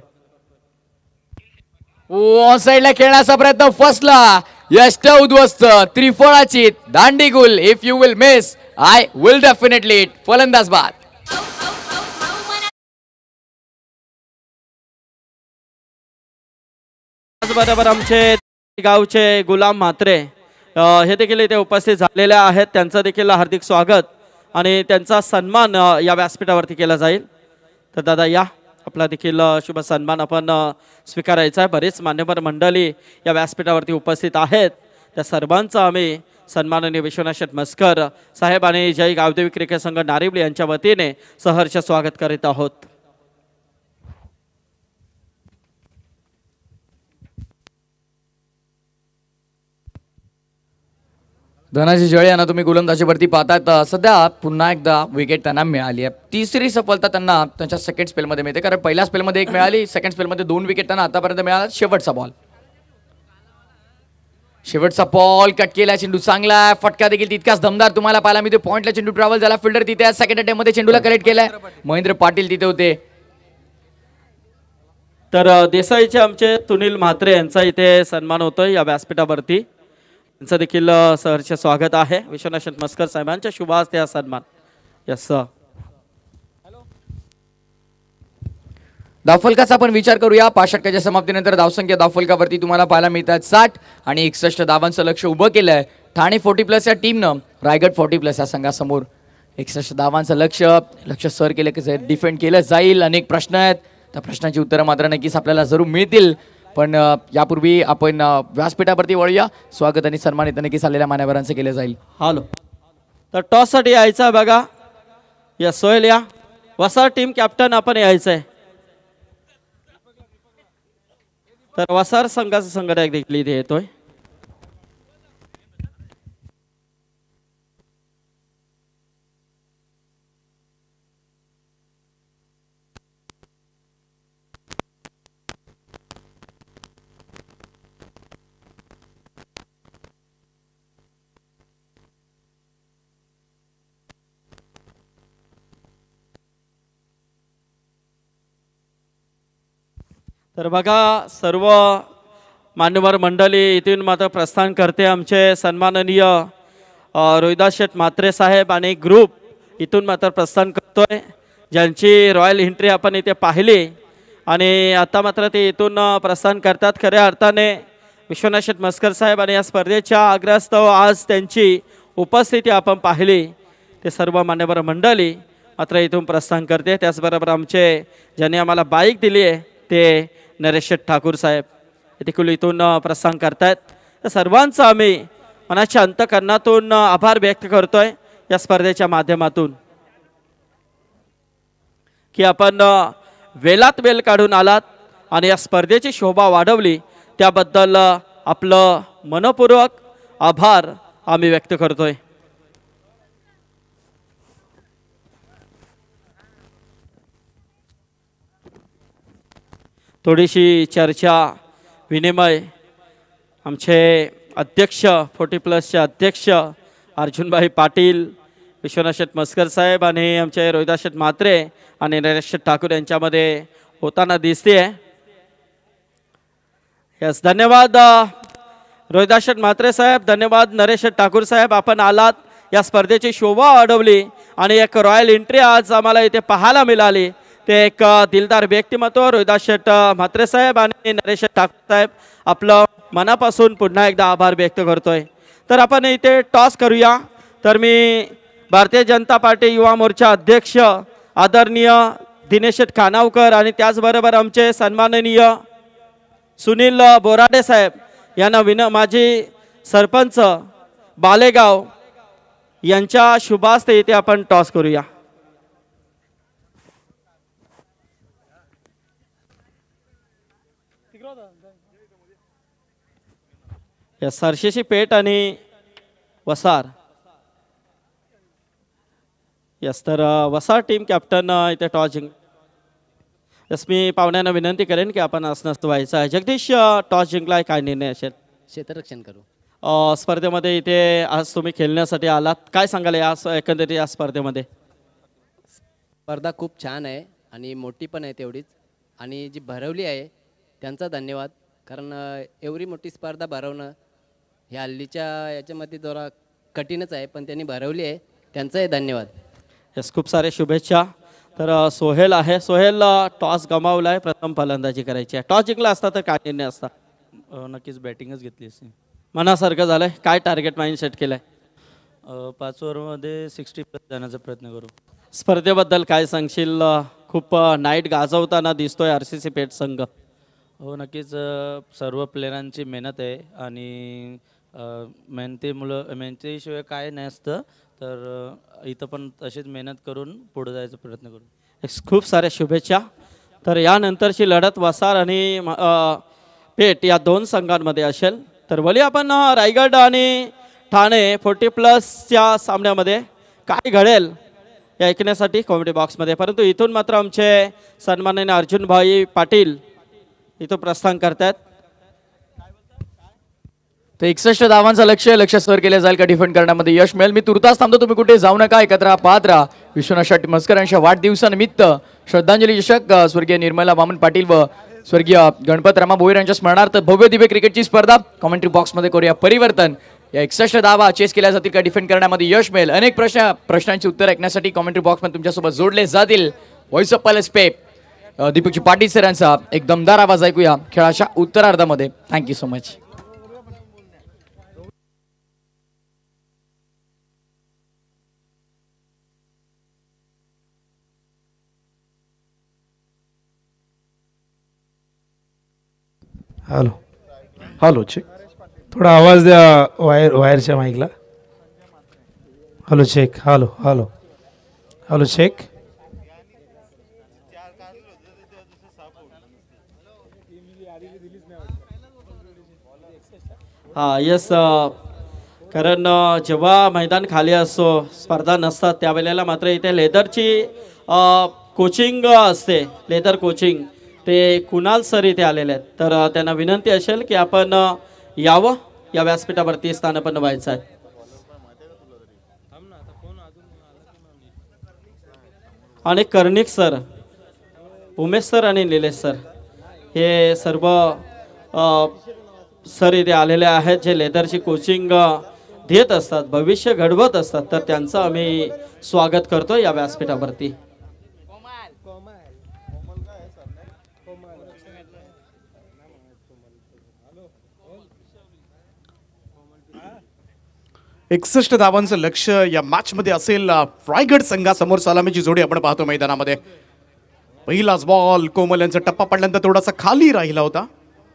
साईडला खेळण्याचा प्रयत्न फसला यष्ट उद्ध्वस्त त्रिफळाची दांडी गुल if you will miss I will definitely फलंदाज बाद त्याचबरोबर आमचे गावचे गुलाम म्हात्रे हे देखील इथे उपस्थित झालेले आहेत त्यांचं देखील हार्दिक स्वागत आणि त्यांचा सन्मान या व्यासपीठावरती केला जाईल तर दादा या आपला देखील शुभ सन्मान आपण स्वीकारायचा आहे बरेच मान्यवर मंडळी या व्यासपीठावरती उपस्थित आहेत त्या सर्वांचा आम्ही सन्माननीय विश्वनाथ शेटमस्कर साहेब आणि जय गावदेवी क्रिकेट संघ नारिवली यांच्या वतीने सहर्ष स्वागत करीत आहोत धनाजी जळे यांना तुम्ही गोलंदाजीवरती पाहतात सध्या पुन्हा एकदा विकेट त्यांना मिळाली आहे तिसरी सफलता त्यांना त्यांच्या सेकंड स्पेलमध्ये मिळते कारण पहिल्या स्पेलमध्ये एक मिळाली सेकंड स्पेलमध्ये दोन विकेट त्यांना आतापर्यंत मिळाला शेवटचा बॉल शेवटचा बॉल कट केला चेंडू चांगला फटका देखील तितकाच दमदार तुम्हाला पाहिला मी ते पॉईंटला चेंडू ट्रॅव्हल झाला फिल्डर तिथे सेकंड अटेम्प मध्ये चेंडूला कलेक्ट केलाय महेंद्र पाटील तिथे होते तर देसाईचे आमचे सुनील म्हात्रे यांचा इथे सन्मान होतोय या व्यासपीठावरती यांचं देखील सहर्ष स्वागत आहे विश्वनाथ शतमस्कर साहेबांच्या शुभास त्या सन्मान यस सर धावफलकाचा आपण विचार करूया पाच षटकाच्या समाप्तीनंतर धावसंख्या धावफलकावरती तुम्हाला पाहायला मिळतात साठ आणि एकसष्ट धावांचं लक्ष उभं केलं आहे ठाणे फोर्टी प्लस या टीमनं रायगड फोर्टी प्लस या संघासमोर एकसष्ट धावांचं लक्ष लक्ष सर केलं की डिफेंड केलं जाईल अनेक प्रश्न आहेत त्या प्रश्नाची उत्तरं मात्र नक्कीच आपल्याला जरूर मिळतील पण यापूर्वी आपण व्यासपीठावरती वळूया स्वागत आणि सन्मानित नक्कीच आलेल्या मान्यवरांचं केलं जाईल हॅलो तर टॉससाठी यायचा बघा या सोयल या वसा टीम कॅप्टन आपण यायचं आहे तर वसार संघाचा संघटक देखील इथे येतोय तर बघा सर्व मान्यवर मंडळी इथून मात्र प्रस्थान करते आमचे सन्माननीय रोहिदास शेठ म्हात्रे साहेब आणि ग्रुप इथून मात्र प्रस्थान करतोय ज्यांची रॉयल एंट्री आपण इथे पाहिली आणि आता मात्र ते इथून प्रस्थान करतात खऱ्या अर्थाने विश्वनाथ शेठ मस्कर साहेब आणि या स्पर्धेच्या अग्रस्त आज त्यांची उपस्थिती आपण पाहिली ते सर्व मान्यवर मंडळी मात्र इथून प्रस्थान करते त्याचबरोबर आमचे ज्यांनी आम्हाला बाईक दिली आहे ते नरेश ठाकूर साहेब देखील इथून प्रसंग करतायत तर सर्वांचा आम्ही मनाच्या अंतकरणातून आभार व्यक्त करतोय या स्पर्धेच्या माध्यमातून की आपण वेलात वेल काढून आलात आणि या स्पर्धेची शोभा वाढवली त्याबद्दल आपलं मनपूर्वक आभार आम्ही व्यक्त करतोय थोडीशी चर्चा विनिमय आमचे अध्यक्ष फोर्टी प्लसचे अध्यक्ष अर्जुनभाई पाटील विश्वनाथ शेठ मस्कर साहेब आणि आमचे रोहिदास शेठ म्हात्रे आणि नरेश शेठ ठाकूर यांच्यामध्ये होताना दिसते यस धन्यवाद रोहिदास शेठ म्हात्रे साहेब धन्यवाद नरेश शेठ ठाकूर साहेब आपण आलात या स्पर्धेची शोभा वाढवली आणि एक रॉयल एंट्री आज आम्हाला इथे पाहायला मिळाली ते एक दिलदार व्यक्तिमत्व रोहिदास शेट म्हात्रे साहेब आणि नरेश ठाकूर साहेब आपलं मनापासून पुन्हा एकदा आभार व्यक्त करतोय तर आपण इथे टॉस करूया तर मी भारतीय जनता पार्टी युवा मोर्चा अध्यक्ष आदरणीय दिनेश खानावकर आणि त्याचबरोबर आमचे सन्माननीय सुनील बोराडे साहेब यांना विन माझी सरपंच बालेगाव यांच्या शुभास्ते इथे आपण टॉस करूया या सरशेशी पेट आणि वसार यस तर वसार टीम कॅप्टन इथे टॉस जिंक यस मी पाहुण्यांना विनंती करेन की आपण असनस्त व्हायचं आहे जगदीश टॉस जिंकला काय निर्णय असेल क्षेत्ररक्षण करू स्पर्धेमध्ये इथे आज तुम्ही खेळण्यासाठी आलात काय सांगाल या एकंदरीत या स्पर्धेमध्ये स्पर्धा खूप छान आहे आणि मोठी पण आहे तेवढीच आणि जी भरवली आहे त्यांचा धन्यवाद कारण एवढी मोठी स्पर्धा भरवणं हे हल्लीच्या याच्यामध्ये जरा कठीणच आहे पण त्यांनी भरवली आहे त्यांचाही धन्यवाद यस खूप सारे शुभेच्छा तर सोहेल आहे सोहेल टॉस गमावला आहे प्रथम फलंदाजी करायची आहे टॉस जिंकला असता तर काय निर्णय असता नक्कीच बॅटिंगच घेतली असती मनासारखं झालं आहे काय टार्गेट माइंड सेट केलं आहे पाच ओव्हरमध्ये सिक्स्टी प्लस जाण्याचा प्रयत्न करू स्पर्धेबद्दल काय सांगशील खूप नाईट गाजवताना दिसतोय आर सी सी पेट संघ हो नक्कीच सर्व प्लेयरांची मेहनत आहे आणि मेहनती मुलं मेहनतीशिवाय काय नाही असतं तर इथं पण तशीच मेहनत करून पुढे जायचा प्रयत्न करू खूप साऱ्या शुभेच्छा तर यानंतरची लढत वसार आणि पेट या दोन संघांमध्ये असेल तर वली आपण रायगड आणि ठाणे फोर्टी प्लसच्या सामन्यामध्ये काय घडेल या ऐकण्यासाठी कॉमेडी बॉक्समध्ये परंतु इथून मात्र आमचे सन्माननीय अर्जुनभाई पाटील इथं प्रस्थान करतात तर एकसष्ट धावांचं लक्ष लक्ष सर केलं जाईल का डिफेंड करण्यामध्ये यश मिळेल मी तुर्तास थांबतो तुम्ही कुठे जाऊ नका एकत्र पाहत राहा विश्वनाथ मस्कर यांच्या वाढदिवसानिमित्त श्रद्धांजली चषक स्वर्गीय निर्मला वामन पाटील व स्वर्गीय गणपत रामा भोईर यांच्या स्मरणार्थ भव्य दिव्य क्रिकेटची स्पर्धा कॉमेंट्री बॉक्समध्ये करूया परिवर्तन या एकसष्ट धावा चेस केल्या जातील का डिफेंड करण्यामध्ये यश मिळेल अनेक प्रश्न प्रश्नांची उत्तर ऐकण्यासाठी कॉमेंट्री बॉक्समध्ये तुमच्यासोबत जोडले जातील व्हॉइस ऑफ पॅलेस पे दीपकजी पाटील सर यांचा एक दमदार आवाज ऐकूया खेळाच्या उत्तरार्धामध्ये thank you so much hello hello check थोडा आवाज द्या वायर वायरच्या माईकला hello check hello hello hello check हां यस कारण uh, जेव्हा मैदान खाली असतो स्पर्धा नसतात त्यावेळेला मात्र इथे लेदरची कोचिंग uh, uh, असते लेदर कोचिंग ते कुणाल सर इथे आलेले आहेत तर त्यांना विनंती असेल की आपण यावं या व्यासपीठावरती पण व्हायचं आहे आणि कर्णिक सर उमेश सर आणि निलेश सर हे सर्व सर इथे आलेले आहेत जे लेदरची कोचिंग देत असतात भविष्य घडवत असतात तर त्यांचं आम्ही स्वागत करतो या व्यासपीठावरती एकसष्ट धावांचं लक्ष या मॅचमध्ये असेल रायगड संघासमोर सलामीची जोडी आपण पाहतो मैदानामध्ये पहिलाच बॉल कोमल यांचा टप्पा पडल्यानंतर थोडासा खाली राहिला होता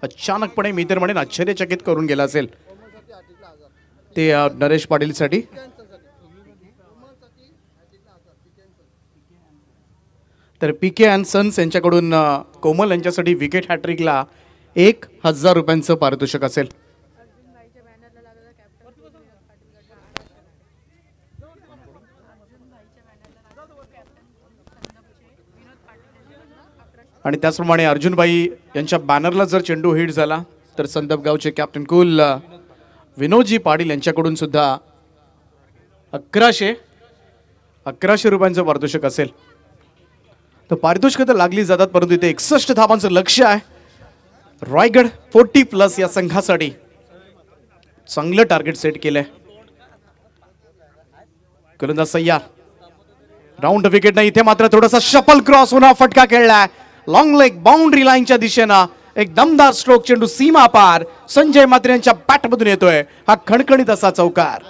अचानकपणे मी तर म्हणेन आश्चर्यचकित करून गेला असेल ते नरेश पाटीलसाठी तर पी के अँड सन्स यांच्याकडून कोमल यांच्यासाठी विकेट हॅट्रिकला एक हजार रुपयांचं पारितोषिक असेल आणि त्याचप्रमाणे अर्जुनबाई यांच्या बॅनरला जर चेंडू हिट झाला तर संदपगावचे कॅप्टन कुल विनोदजी पाटील यांच्याकडून सुद्धा अकराशे अकराशे रुपयांचं पारितोषिक असेल तर पारितोषिक तर लागली जातात परंतु इथे एकसष्ट धावांचं लक्ष आहे रायगड फोर्टी प्लस या संघासाठी चांगलं टार्गेट सेट केलंय गोलंदाज सय्या राऊंड विकेट नाही इथे मात्र थोडासा शपल क्रॉस होणार फटका खेळलाय लॉंग लेग बाउंड्री लाईनच्या दिशेनं एक दमदार स्ट्रोक चेंडू सीमा पार संजय मात्रे यांच्या बॅटमधून येतोय हा खणखणीत असा चौकार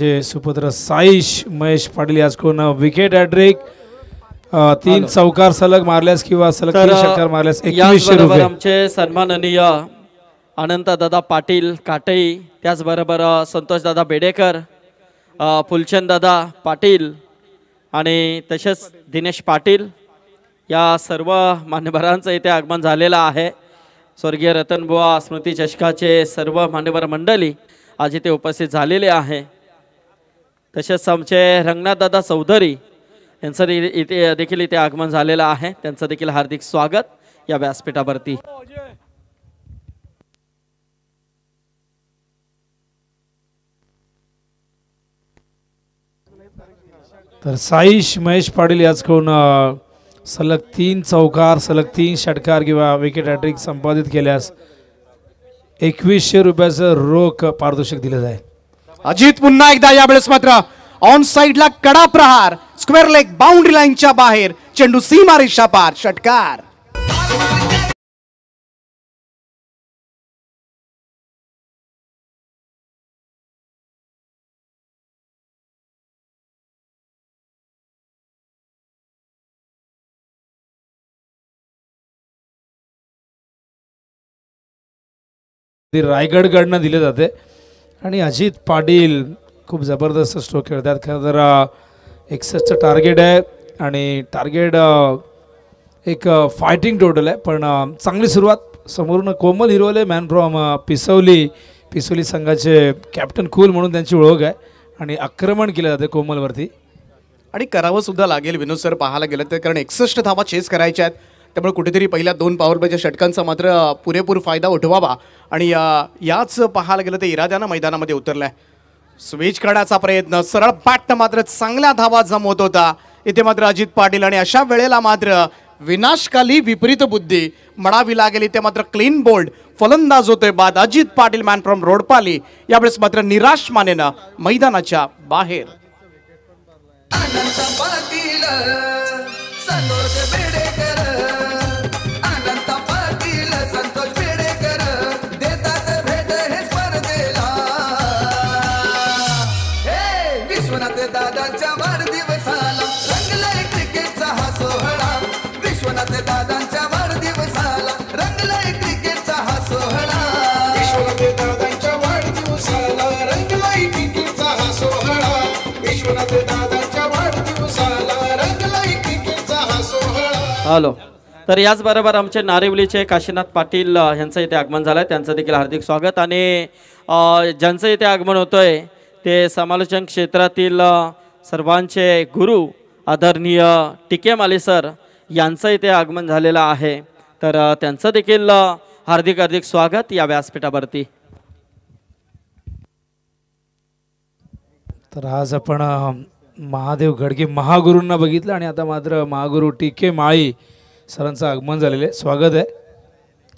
जे सुपुत्र साईश महेश पाटील याचकडून विकेट ॲड्रिक तीन चौकार सलग मारल्यास किंवा सलग शंकर मारल्यास एकवीसशे आमचे सन्माननीय अनंतदादा पाटील काटई त्याचबरोबर संतोषदादा बेडेकर दादा पाटील आणि तसेच दिनेश पाटील या सर्व मान्यवरांचं इथे आगमन झालेलं आहे स्वर्गीय रतनबुवा स्मृती चषकाचे सर्व मान्यवर मंडळी आज इथे उपस्थित झालेले आहे तसेच आमचे रंगनाथ दादा चौधरी यांचं इथे देखील इथे आगमन झालेलं आहे त्यांचं देखील हार्दिक स्वागत या व्यासपीठावरती तर साईश महेश पाटील याचकडून सलग तीन चौकार सलग तीन षटकार किंवा विकेट हॅट्रिक संपादित केल्यास एकवीसशे रुपयाचं रोख पारितोषिक दिलं जाईल अजित पुन्हा एकदा यावेळेस मात्र ऑन साइडला कडा प्रहार स्क्वेअर लेग बाउंड्री लाईनच्या बाहेर चेंडू सीमारेषा पार षटकार ते दिले जाते आणि अजित पाटील खूप जबरदस्त स्ट्रोक खेळतात खरं तर एकसष्टचं टार्गेट आहे आणि टार्गेट एक फायटिंग टोटल आहे पण चांगली सुरुवात समोरून कोमल हिरोले मॅन फ्रॉम पिसवली पिसवली संघाचे कॅप्टन कूल म्हणून त्यांची ओळख आहे आणि आक्रमण केलं जाते कोमलवरती आणि करावं सुद्धा लागेल विनोद सर पाहायला गेलं तर कारण एकसष्ट धावा चेस करायच्या आहेत त्यामुळे कुठेतरी पहिल्या दोन पॉवर प्लेच्या षटकांचा मात्र पुरेपूर फायदा उठवावा आणि याच पाहायला गेलं तर इराद्यानं मैदानामध्ये उतरलं स्विच करण्याचा प्रयत्न सरळ पाठ मात्र चांगल्या धावा जमवत होता इथे मात्र अजित पाटील आणि अशा वेळेला मात्र विनाशकाली विपरीत बुद्धी म्हणावी लागेल इथे मात्र क्लीन बोल्ड फलंदाज होतोय बाद अजित पाटील मॅन फ्रॉम रोडपाली यावेळेस मात्र निराश मानेनं मैदानाच्या बाहेर हॅलो तर याचबरोबर आमचे नारिवलीचे काशीनाथ पाटील यांचं इथे आगमन झालं आहे त्यांचं देखील हार्दिक स्वागत आणि ज्यांचं इथे आगमन होतं आहे ते समालोचन क्षेत्रातील सर्वांचे गुरु आदरणीय टिके माले सर यांचं इथे आगमन झालेलं आहे तर त्यांचं देखील हार्दिक हार्दिक स्वागत या व्यासपीठावरती तर आज आपण महादेव घडगे महागुरूंना बघितलं आणि आता मात्र महागुरू टी के माळी सरांचं आगमन झालेलं आहे स्वागत आहे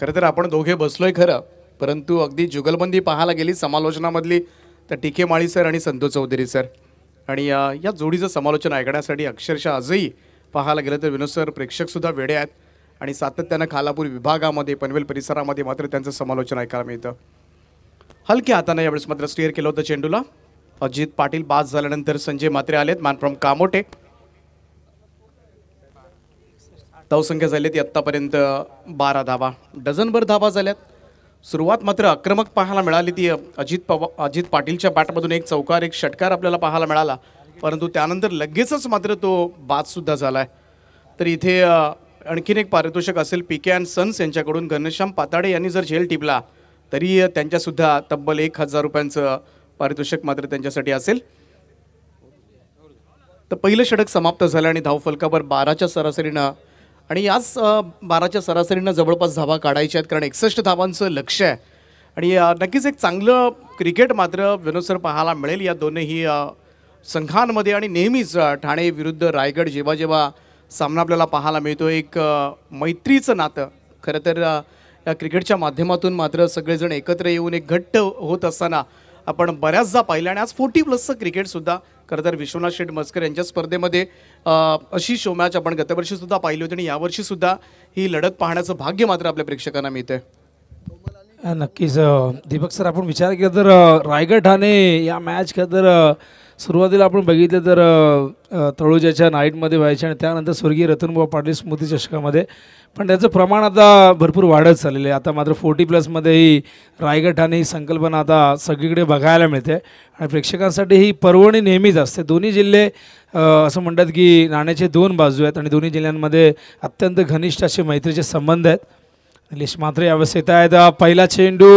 खरं तर आपण दोघे बसलोय खरं परंतु अगदी जुगलबंदी पाहायला गेली समालोचनामधली तर टी के माळी सर आणि संतो चौधरी सर आणि या जोडीचं समालोचन ऐकण्यासाठी अक्षरशः आजही पाहायला गेलं तर विनोद सर प्रेक्षकसुद्धा वेडे आहेत आणि सातत्यानं खालापूर विभागामध्ये पनवेल परिसरामध्ये मात्र त्यांचं समालोचन ऐकायला मिळतं हलक्या हाताने यावेळेस मात्र स्टेअर केलं होतं चेंडूला अजित पाटील बाद झाल्यानंतर संजय मात्रे आलेत फ्रॉम कामोटे धावसंख्या झाली ती आत्तापर्यंत बारा धावा डझनभर धावा झाल्यात सुरुवात मात्र आक्रमक पाहायला मिळाली ती अजित पवा अजित पाटीलच्या बॅटमधून एक चौकार एक षटकार आपल्याला पाहायला मिळाला परंतु त्यानंतर लगेचच मात्र तो बादसुद्धा झाला आहे तर इथे आणखीन एक पारितोषिक असेल पी के अँड सन्स यांच्याकडून घनश्याम पाताडे यांनी जर झेल टिपला तरी त्यांच्यासुद्धा तब्बल एक हजार रुपयांचं पारितोषिक मात्र त्यांच्यासाठी असेल तर पहिलं षटक समाप्त झालं आणि धावफलकावर बाराच्या सरासरीनं आणि याच बाराच्या सरासरीनं जवळपास धावा काढायच्या आहेत कारण एकसष्ट धावांचं लक्ष आहे आणि नक्कीच एक चांगलं क्रिकेट मात्र सर पाहायला मिळेल या दोनही संघांमध्ये आणि नेहमीच ठाणे विरुद्ध रायगड जेव्हा जेव्हा सामना आपल्याला पाहायला मिळतो एक मैत्रीचं नातं खरं तर या क्रिकेटच्या माध्यमातून मात्र सगळेजण एकत्र येऊन एक घट्ट होत असताना आपण बऱ्याचदा पाहिलं आणि आज फोर्टी प्लसचं क्रिकेटसुद्धा खरं तर विश्वनाथ शेठ मस्कर यांच्या स्पर्धेमध्ये अशी शो मॅच आपण गतवर्षीसुद्धा पाहिली होती आणि यावर्षीसुद्धा ही लढत पाहण्याचं भाग्य मात्र आपल्या प्रेक्षकांना मिळतं नक्कीच दीपक सर आपण विचार केला तर रायगड ठाणे या मॅच खरं तर सुरुवातीला आपण बघितलं तर तळोजाच्या नाईटमध्ये व्हायचे आणि त्यानंतर स्वर्गीय रतनबुवा पाटील स्मृती चषकामध्ये पण त्याचं प्रमाण आता भरपूर वाढत चाललेलं आहे आता मात्र फोर्टी प्लसमध्येही रायगड ठाणे ही संकल्पना आता सगळीकडे बघायला मिळते आणि प्रेक्षकांसाठी ही पर्वणी नेहमीच असते दोन्ही जिल्हे असं म्हणतात की नाण्याचे दोन बाजू आहेत आणि दोन्ही जिल्ह्यांमध्ये अत्यंत घनिष्ठ असे मैत्रीचे संबंध आहेत निलेश मात्रे अवस्थेत आहेत पहिला चेंडू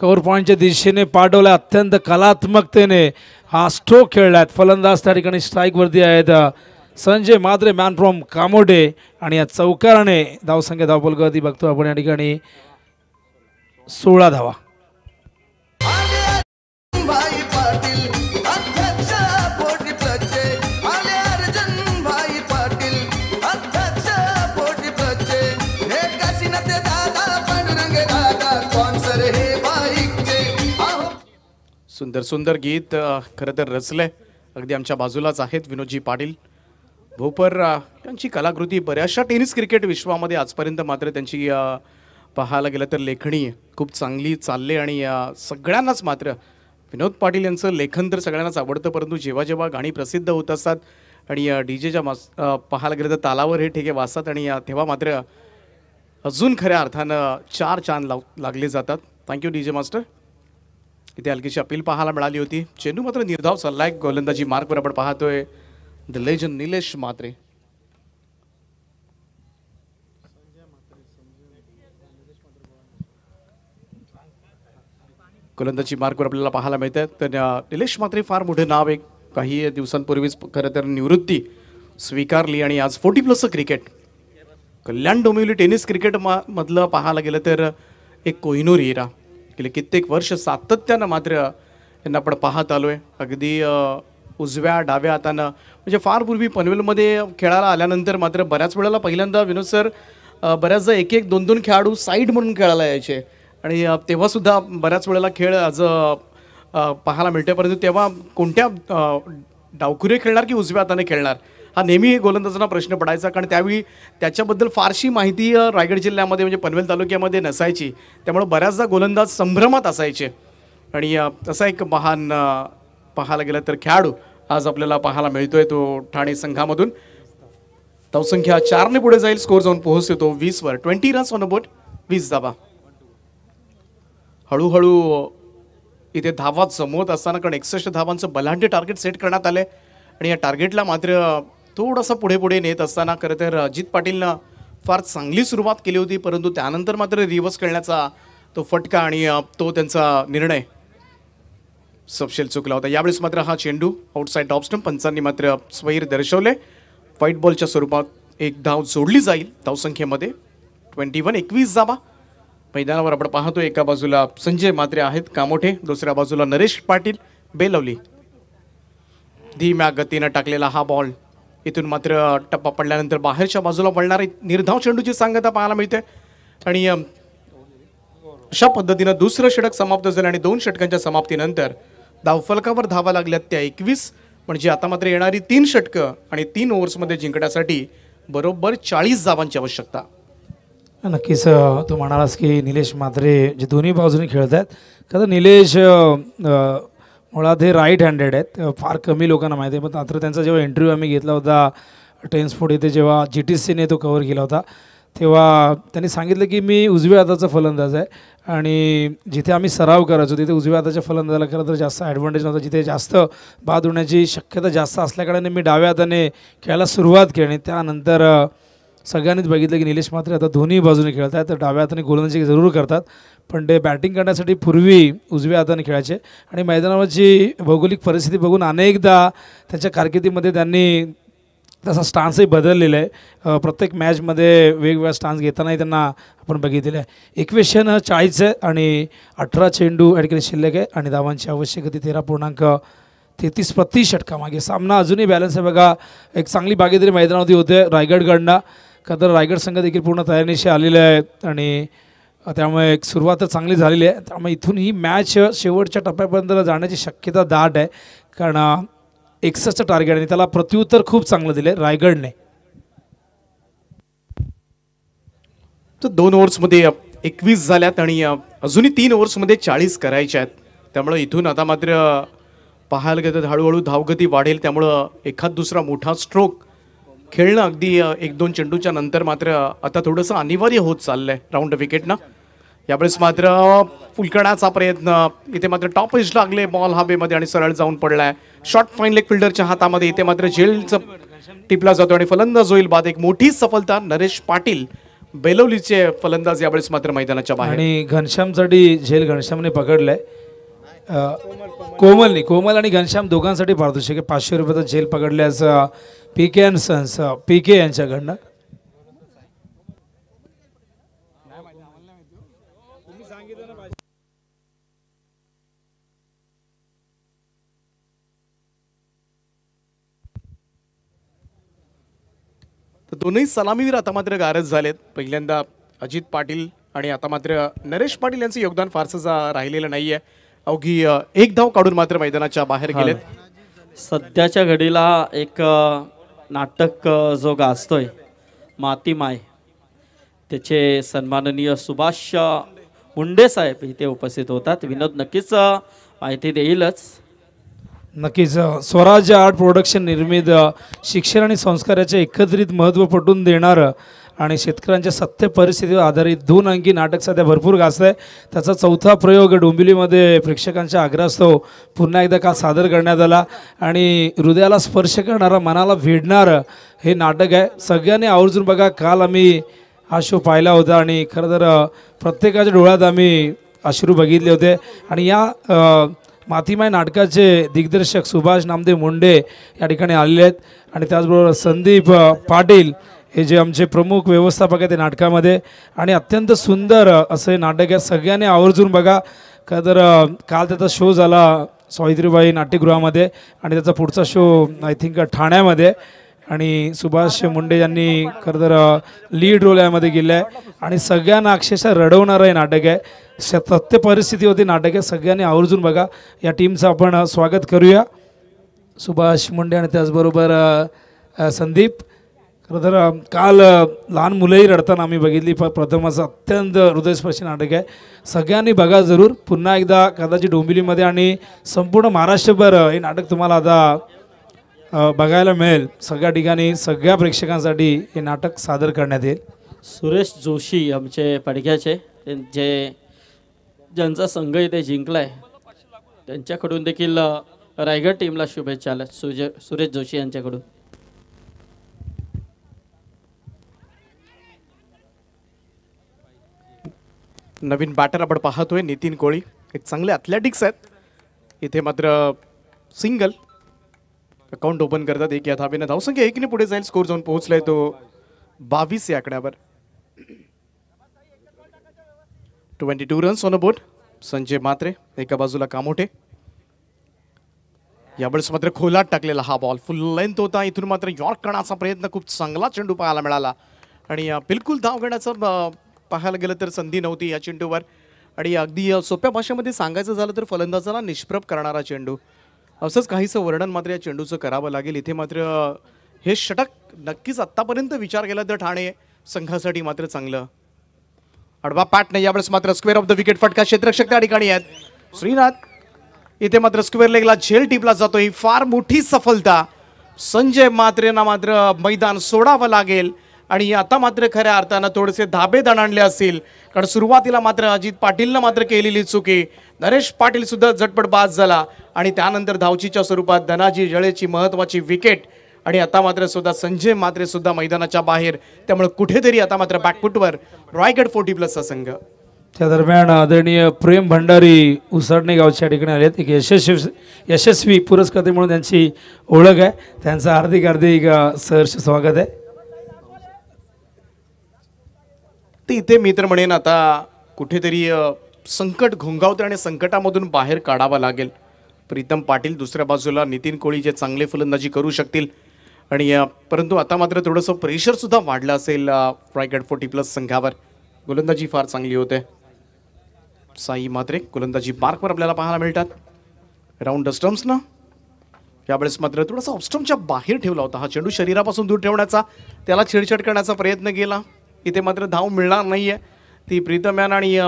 कवर पॉईंटच्या दिशेने पाठवला अत्यंत कलात्मकतेने हा स्ट्रोक खेळला आहेत फलंदाज त्या ठिकाणी स्ट्राईकवरती आहेत संजय मात्रे मॅन फ्रॉम कामोडे आणि या चौकाराने धावसंख्या धावपोलगती बघतो आपण या ठिकाणी सोळा धावा सुंदर सुंदर गीत खरं तर रचलं आहे अगदी आमच्या बाजूलाच आहेत विनोदजी पाटील भोपर त्यांची कलाकृती बऱ्याचशा टेनिस क्रिकेट विश्वामध्ये आजपर्यंत मात्र त्यांची पाहायला गेलं तर लेखणी खूप चांगली चालले आणि सगळ्यांनाच मात्र विनोद पाटील यांचं लेखन तर सगळ्यांनाच आवडतं परंतु जेव्हा जेव्हा गाणी प्रसिद्ध होत असतात आणि डी जेच्या मास पाहायला गेलं तर तालावर हे ठेके वाचतात आणि तेव्हा मात्र अजून खऱ्या अर्थानं चार चांद लाव लागले जातात थँक्यू डी जे मास्टर इथे हलकीची अपील पाहायला मिळाली होती चेंडू मात्र निर्धाव सल्लाय गोलंदाजी मार्कवर आपण पाहतोय द लेजन निलेश मात्रे गोलंदाजी मार्कवर आपल्याला पाहायला आहे तर निलेश मात्रे फार मोठे नाव एक काही दिवसांपूर्वीच खरं तर निवृत्ती स्वीकारली आणि आज फोर्टी प्लसचं cricket Kalyan Dombivli tennis cricket मधलं पाहायला गेलं तर एक कोहिनूर हिरा गेले कित्येक वर्ष सातत्यानं मात्र यांना आपण पाहत आलो आहे अगदी उजव्या डाव्या हातानं म्हणजे फार पूर्वी पनवेलमध्ये खेळायला आल्यानंतर मात्र बऱ्याच वेळेला पहिल्यांदा विनोद सर बऱ्याचदा एक एक दोन दोन खेळाडू साईड म्हणून खेळायला यायचे आणि तेव्हासुद्धा बऱ्याच वेळेला खेळ आज पाहायला मिळते परंतु तेव्हा कोणत्या डावखुरे खेळणार की उजव्या हाताने खेळणार हा नेहमी गोलंदाजांना प्रश्न पडायचा कारण त्यावेळी त्याच्याबद्दल फारशी माहिती रायगड जिल्ह्यामध्ये म्हणजे पनवेल तालुक्यामध्ये नसायची त्यामुळे बऱ्याचदा गोलंदाज संभ्रमात असायचे आणि असा एक महान पाहायला गेला तर खेळाडू आज आपल्याला पाहायला मिळतोय तो ठाणे संघामधून धावसंख्या चारने पुढे जाईल स्कोर जाऊन पोहोचतो वीसवर ट्वेंटी रन्स ऑन अबोट वीस धावा हळूहळू इथे धावा जमवत असताना कारण एकसष्ट धावांचं बलांडे टार्गेट सेट करण्यात आले आणि या टार्गेटला मात्र थोडंसं पुढे पुढे नेत असताना खरं तर अजित पाटीलनं फार चांगली सुरुवात केली होती परंतु त्यानंतर मात्र रिवर्स खेळण्याचा तो फटका आणि तो त्यांचा निर्णय सपशेल चुकला होता यावेळेस मात्र हा चेंडू आउटसाईड टॉपस्टम पंचांनी मात्र स्वैर दर्शवले व्हाईट बॉलच्या स्वरूपात एक धाव जोडली जाईल धावसंख्येमध्ये ट्वेंटी वन एकवीस जावा मैदानावर आपण पाहतो एका बाजूला संजय मात्रे आहेत कामोठे दुसऱ्या बाजूला नरेश पाटील बेलवली धीम्या गतीनं टाकलेला हा बॉल इथून मात्र टप्पा पडल्यानंतर बाहेरच्या बाजूला पडणारी निर्धाव चेंडूची सांगता पाहायला मिळते आणि अशा पद्धतीनं दुसरं षटक समाप्त झालं आणि दोन षटकांच्या समाप्तीनंतर धावफलकावर धावा लागल्यात त्या एकवीस म्हणजे आता मात्र येणारी तीन षटकं आणि तीन ओव्हर्समध्ये जिंकण्यासाठी बरोबर चाळीस जावांची आवश्यकता नक्कीच तू म्हणालास की निलेश मात्रे जे दोन्ही बाजूने खेळत आहेत खरं निलेश मुळात हे राईट हँडेड आहेत फार कमी लोकांना माहिती आहे पण मात्र त्यांचा जेव्हा इंटरव्ह्यू आम्ही घेतला होता टेन्सफोर्ड इथे जेव्हा जी टी सीने तो कवर केला होता तेव्हा त्यांनी सांगितलं की मी उजव्या हाताचा फलंदाज आहे आणि जिथे आम्ही सराव करायचो तिथे उजव्या हाताच्या फलंदाजाला खरं तर जास्त ॲडव्हान्टेज नव्हता जिथे जास्त बाद होण्याची शक्यता जास्त असल्याकडे मी डाव्या हाताने खेळायला सुरुवात केली त्यानंतर सगळ्यांनीच बघितलं की निलेश मात्रे आता दोन्ही बाजूने खेळत आहेत तर डाव्या हाताने गोलंदाजी जरूर करतात पण ते बॅटिंग करण्यासाठी पूर्वी उजव्या हाताने खेळायचे आणि मैदानावरची भौगोलिक परिस्थिती बघून अनेकदा त्यांच्या कारकिर्दीमध्ये त्यांनी तसा स्टान्सही बदललेला आहे प्रत्येक मॅचमध्ये वेगवेगळ्या स्टान्स घेतानाही त्यांना आपण बघितलेलं आहे एकवीस न चाळीस आहे आणि अठरा चेंडू केले शिल्लक आहे आणि धावांची ती तेरा पूर्णांक तेहतीस प्रति षटकामागे सामना अजूनही बॅलन्स आहे बघा एक चांगली बागेदारी मैदानावरती होते रायगडगडना का तर रायगड संघ देखील पूर्ण तयारीनिशी आलेले आहेत आणि त्यामुळे एक सुरुवात चांगली झालेली आहे त्यामुळे इथून ही मॅच शेवटच्या टप्प्यापर्यंत जाण्याची शक्यता दाट आहे कारण एकसष्टचं टार्गेट आणि त्याला प्रत्युत्तर खूप चांगलं दिलं आहे रायगडने तर दोन ओव्हर्समध्ये एकवीस झाल्यात आणि अजूनही तीन ओव्हर्समध्ये चाळीस करायच्या आहेत त्यामुळं इथून आता मात्र पाहायला गेलं तर हळूहळू धावगती वाढेल त्यामुळं एखाद दुसरा मोठा स्ट्रोक खेळणं अगदी एक दोन चेंडूच्या नंतर मात्र आता थोडंसं अनिवार्य होत चाललं आहे राऊंड विकेटनं यावेळेस मात्र फुलकण्याचा प्रयत्न इथे मात्र टॉप एज लागले बॉल हवेमध्ये आणि सरळ जाऊन पडला आहे शॉर्ट फाईन लेग फिल्डरच्या हातामध्ये इथे मात्र जेलचं टिपला जातो आणि फलंदाज होईल बाद एक मोठी सफलता नरेश पाटील बेलवलीचे फलंदाज यावेळेस मात्र मैदानाच्या बाहेर आणि घनश्यामसाठी झेल घनश्यामने पकडलंय कोमलनी कोमल आणि घनश्याम दोघांसाठी पारितोषिक पाचशे रुपयाचा झेल पकडल्याचं P K N sons P K यांच्याकडनं दोन्ही सलामीवीर आता मात्र गारज झालेत पहिल्यांदा अजित पाटील आणि आता मात्र नरेश पाटील यांचं योगदान फारसं राहिलेलं नाही आहे अवघी एक धाव काढून मात्र मैदानाच्या बाहेर गेलेत सध्याच्या घडीला एक नाटक जो गाजतोय माती माय त्याचे सन्माननीय सुभाष मुंडे साहेब इथे उपस्थित होतात विनोद नक्कीच माहिती देईलच नक्कीच स्वराज्य आर्ट प्रोडक्शन निर्मित शिक्षण आणि संस्काराचे एकत्रित महत्त्व पटून देणारं आणि शेतकऱ्यांच्या सत्य परिस्थितीवर आधारित दोन अंकी नाटक सध्या भरपूर गाजतं आहे त्याचा चौथा प्रयोग डोंबिवलीमध्ये प्रेक्षकांच्या आग्रहास्तव पुन्हा एकदा काल सादर करण्यात आला आणि हृदयाला स्पर्श करणारा मनाला भिडणारं हे नाटक आहे सगळ्यांनी आवर्जून बघा काल आम्ही हा शो पाहिला होता आणि खरं तर प्रत्येकाच्या डोळ्यात आम्ही अश्रू बघितले होते आणि या मातीमाय नाटकाचे दिग्दर्शक सुभाष नामदेव मुंडे या ठिकाणी आलेले आहेत आणि त्याचबरोबर संदीप पाटील हे जे आमचे प्रमुख व्यवस्थापक आहे ते नाटकामध्ये आणि अत्यंत सुंदर असं हे नाटक आहे सगळ्यांनी आवर्जून बघा का तर काल त्याचा शो झाला सावित्रीबाई नाट्यगृहामध्ये आणि त्याचा पुढचा शो आय थिंक ठाण्यामध्ये आणि सुभाष मुंडे यांनी खरं तर लीड रोल यामध्ये गेले आहे आणि सगळ्यांना अक्षरशः रडवणारं हे नाटक आहे सत्य होती नाटक आहे सगळ्यांनी आवर्जून बघा या टीमचं आपण स्वागत करूया सुभाष मुंडे आणि त्याचबरोबर संदीप खरं तर काल लहान मुलंही रडताना आम्ही बघितली पण प्रथमच अत्यंत हृदयस्पर्शी नाटक आहे सगळ्यांनी बघा जरूर पुन्हा एकदा कदाचित डोंबिलीमध्ये आणि संपूर्ण महाराष्ट्रभर हे नाटक तुम्हाला आता बघायला मिळेल सगळ्या ठिकाणी सगळ्या प्रेक्षकांसाठी हे नाटक सादर करण्यात येईल सुरेश जोशी आमचे पडघ्याचे जे ज्यांचा संघ इथे जिंकला आहे त्यांच्याकडून देखील रायगड टीमला शुभेच्छा आल्या सुरेश जोशी यांच्याकडून नवीन बॅटर आपण पाहतोय नितीन कोळी एक चांगले ॲथलेटिक्स आहेत इथे मात्र सिंगल अकाउंट ओपन करतात एक या धाव धावसंख्या एकने पुढे जाईल स्कोर जाऊन पोहोचलाय तो बावीस या आकड्यावर twenty two runs on a board Sanjay Mhatre एका बाजूला कामोठे यावेळेस मात्र खोलात टाकलेला हा बॉल फुल लेंथ होता इथून मात्र यॉर्क करण्याचा प्रयत्न खूप चांगला चेंडू पाहायला मिळाला आणि बिलकुल धाव घेण्याचा पाहायला गेलं तर संधी नव्हती या चेंडूवर आणि अगदी सोप्या भाषेमध्ये सांगायचं झालं तर फलंदाजाला निष्प्रभ करणारा चेंडू असंच काहीसं वर्णन मात्र या चेंडूचं करावं लागेल इथे मात्र हे षटक नक्कीच आत्तापर्यंत विचार केला तर ठाणे संघासाठी मात्र चांगलं अडवा पाठ नाही यावेळेस मात्र स्क्वेअर ऑफ द विकेट फटका क्षेत्रक्षक त्या ठिकाणी आहेत श्रीनाथ इथे मात्र स्क्वेअर लेगला झेल टिपला जातो ही फार मोठी सफलता संजय मात्रेना मात्र मैदान सोडावं लागेल आणि आता मात्र खऱ्या अर्थानं थोडेसे धाबे दणाणले असतील कारण सुरुवातीला मात्र अजित पाटीलनं मात्र केलेली चुकी नरेश पाटीलसुद्धा झटपट बाद झाला आणि त्यानंतर धावचीच्या स्वरूपात धनाजी जळेची महत्त्वाची विकेट आणि आता मात्र सुद्धा संजय मात्रे सुद्धा मैदानाच्या बाहेर त्यामुळे कुठेतरी आता मात्र बॅकफुटवर रॉयगड फोर्टी प्लसचा संघ त्या दरम्यान आदरणीय प्रेम भंडारी उसरणे गावच्या ठिकाणी आले आहेत एक यशस्वी यशस्वी पुरस्कर्ते म्हणून त्यांची ओळख आहे त्यांचं हार्दिक हार्दिक सहर्ष स्वागत आहे इथे मी तर म्हणेन आता कुठेतरी संकट घोंगावते आणि संकटामधून बाहेर काढावा लागेल प्रीतम पाटील दुसऱ्या बाजूला नितीन कोळी जे चांगले फलंदाजी करू शकतील आणि परंतु आता मात्र थोडंसं प्रेशरसुद्धा वाढलं असेल रायगड फोर्टी प्लस संघावर गोलंदाजी फार चांगली होते साई मात्रे गोलंदाजी मार्कवर आपल्याला पाहायला मिळतात राऊंड ना यावेळेस मात्र थोडासा ऑफस्टमच्या बाहेर ठेवला होता हा चेंडू शरीरापासून दूर ठेवण्याचा त्याला छेडछाड करण्याचा प्रयत्न केला इथे मात्र धाव मिळणार नाही आहे ती प्रीतम आणि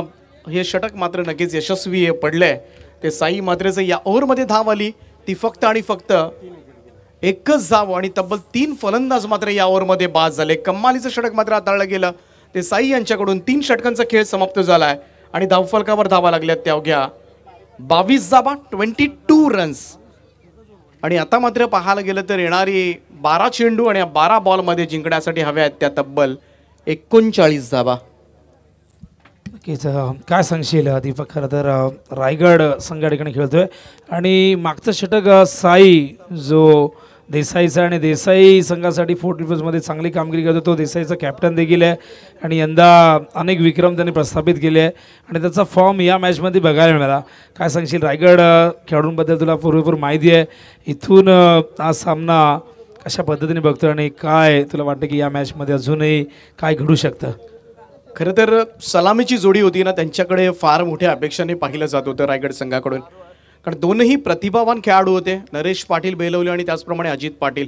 हे षटक मात्र नक्कीच यशस्वी पडले ते साई मात्रेचं या ओव्हरमध्ये धाव आली ती फक्त आणि फक्त एकच धाव आणि तब्बल तीन फलंदाज मात्र या ओव्हरमध्ये बाद झाले कम्मालीचं षटक मात्र हाताळलं गेलं ते साई यांच्याकडून तीन षटकांचा खेळ समाप्त झाला आहे आणि धावफलकावर धावा लागल्यात त्या अवघ्या बावीस जाबा ट्वेंटी टू रन्स आणि आता मात्र पाहायला गेलं तर येणारी बारा चेंडू आणि या बारा बॉलमध्ये जिंकण्यासाठी हव्या आहेत त्या तब्बल एकोणचाळीस धावा नक्कीच काय सांगशील दीपक खरं तर रायगड संघ ठिकाणी खेळतोय आणि मागचं षटक साई जो देसाईचा आणि देसाई संघासाठी फोर्ट रिफ्यूजमध्ये चांगली कामगिरी करतो तो देसाईचा कॅप्टन देखील आहे आणि यंदा अनेक विक्रम त्यांनी प्रस्थापित केले आहे आणि त्याचा फॉर्म या मॅचमध्ये बघायला मिळाला काय सांगशील रायगड खेळाडूंबद्दल तुला पूर्वीपूर माहिती आहे इथून हा सामना कशा पद्धतीने बघतो आणि काय तुला वाटतं की या मॅचमध्ये अजूनही काय घडू शकतं खरं तर सलामीची जोडी होती ना त्यांच्याकडे फार मोठ्या अपेक्षाने पाहिलं जात होतं रायगड संघाकडून कारण दोनही प्रतिभावान खेळाडू होते नरेश पाटील बेलवले आणि त्याचप्रमाणे अजित पाटील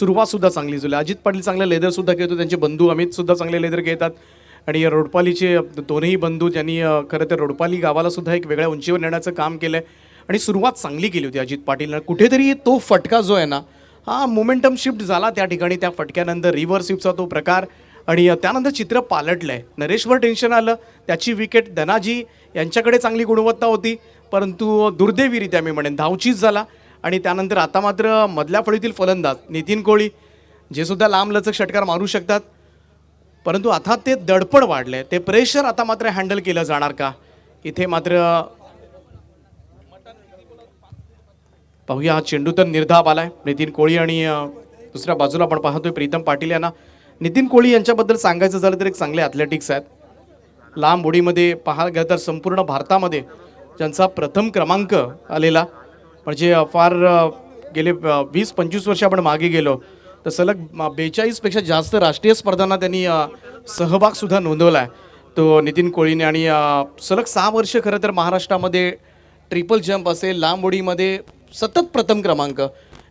सुद्धा चांगली झाली अजित पाटील चांगले लेदरसुद्धा घेतो त्यांचे बंधू अमितसुद्धा चांगले लेदर घेतात आणि रोडपालीचे दोनही बंधू त्यांनी खरं तर रोडपाली गावालासुद्धा एक वेगळ्या उंचीवर नेण्याचं काम केलं आहे आणि सुरुवात चांगली केली होती अजित पाटीलनं कुठेतरी तो फटका जो आहे ना हा मोमेंटम शिफ्ट झाला त्या ठिकाणी त्या फटक्यानंतर रिव्हर शिफ्टचा तो प्रकार आणि त्यानंतर चित्र पालटलं आहे नरेशवर टेन्शन आलं त्याची विकेट धनाजी यांच्याकडे चांगली गुणवत्ता होती परंतु दुर्दैवीरित्या मी म्हणेन धावचीच झाला आणि त्यानंतर आता मात्र मधल्या फळीतील फलंदाज नितीन कोळी जे सुद्धा लांब लचक षटकार मारू शकतात परंतु आता ते दडपड वाढलं आहे ते प्रेशर आता मात्र हँडल केलं जाणार का इथे मात्र पाहूया हा तर निर्धाब आलाय नितीन कोळी आणि दुसऱ्या बाजूला आपण पाहतोय प्रीतम पाटील यांना नितीन कोळी यांच्याबद्दल सांगायचं झालं तर एक चांगले ॲथलेटिक्स आहेत लांब उडीमध्ये पाहायला गेलं तर संपूर्ण भारतामध्ये ज्यांचा प्रथम क्रमांक आलेला म्हणजे फार गेले वीस पंचवीस वर्ष आपण मागे गेलो तर सलग बेचाळीसपेक्षा जास्त राष्ट्रीय स्पर्धांना त्यांनी सहभागसुद्धा नोंदवला आहे तो नितीन कोळीने आणि सलग सहा वर्ष खरं तर महाराष्ट्रामध्ये ट्रिपल जंप असेल लांब उडीमध्ये सतत प्रथम क्रमांक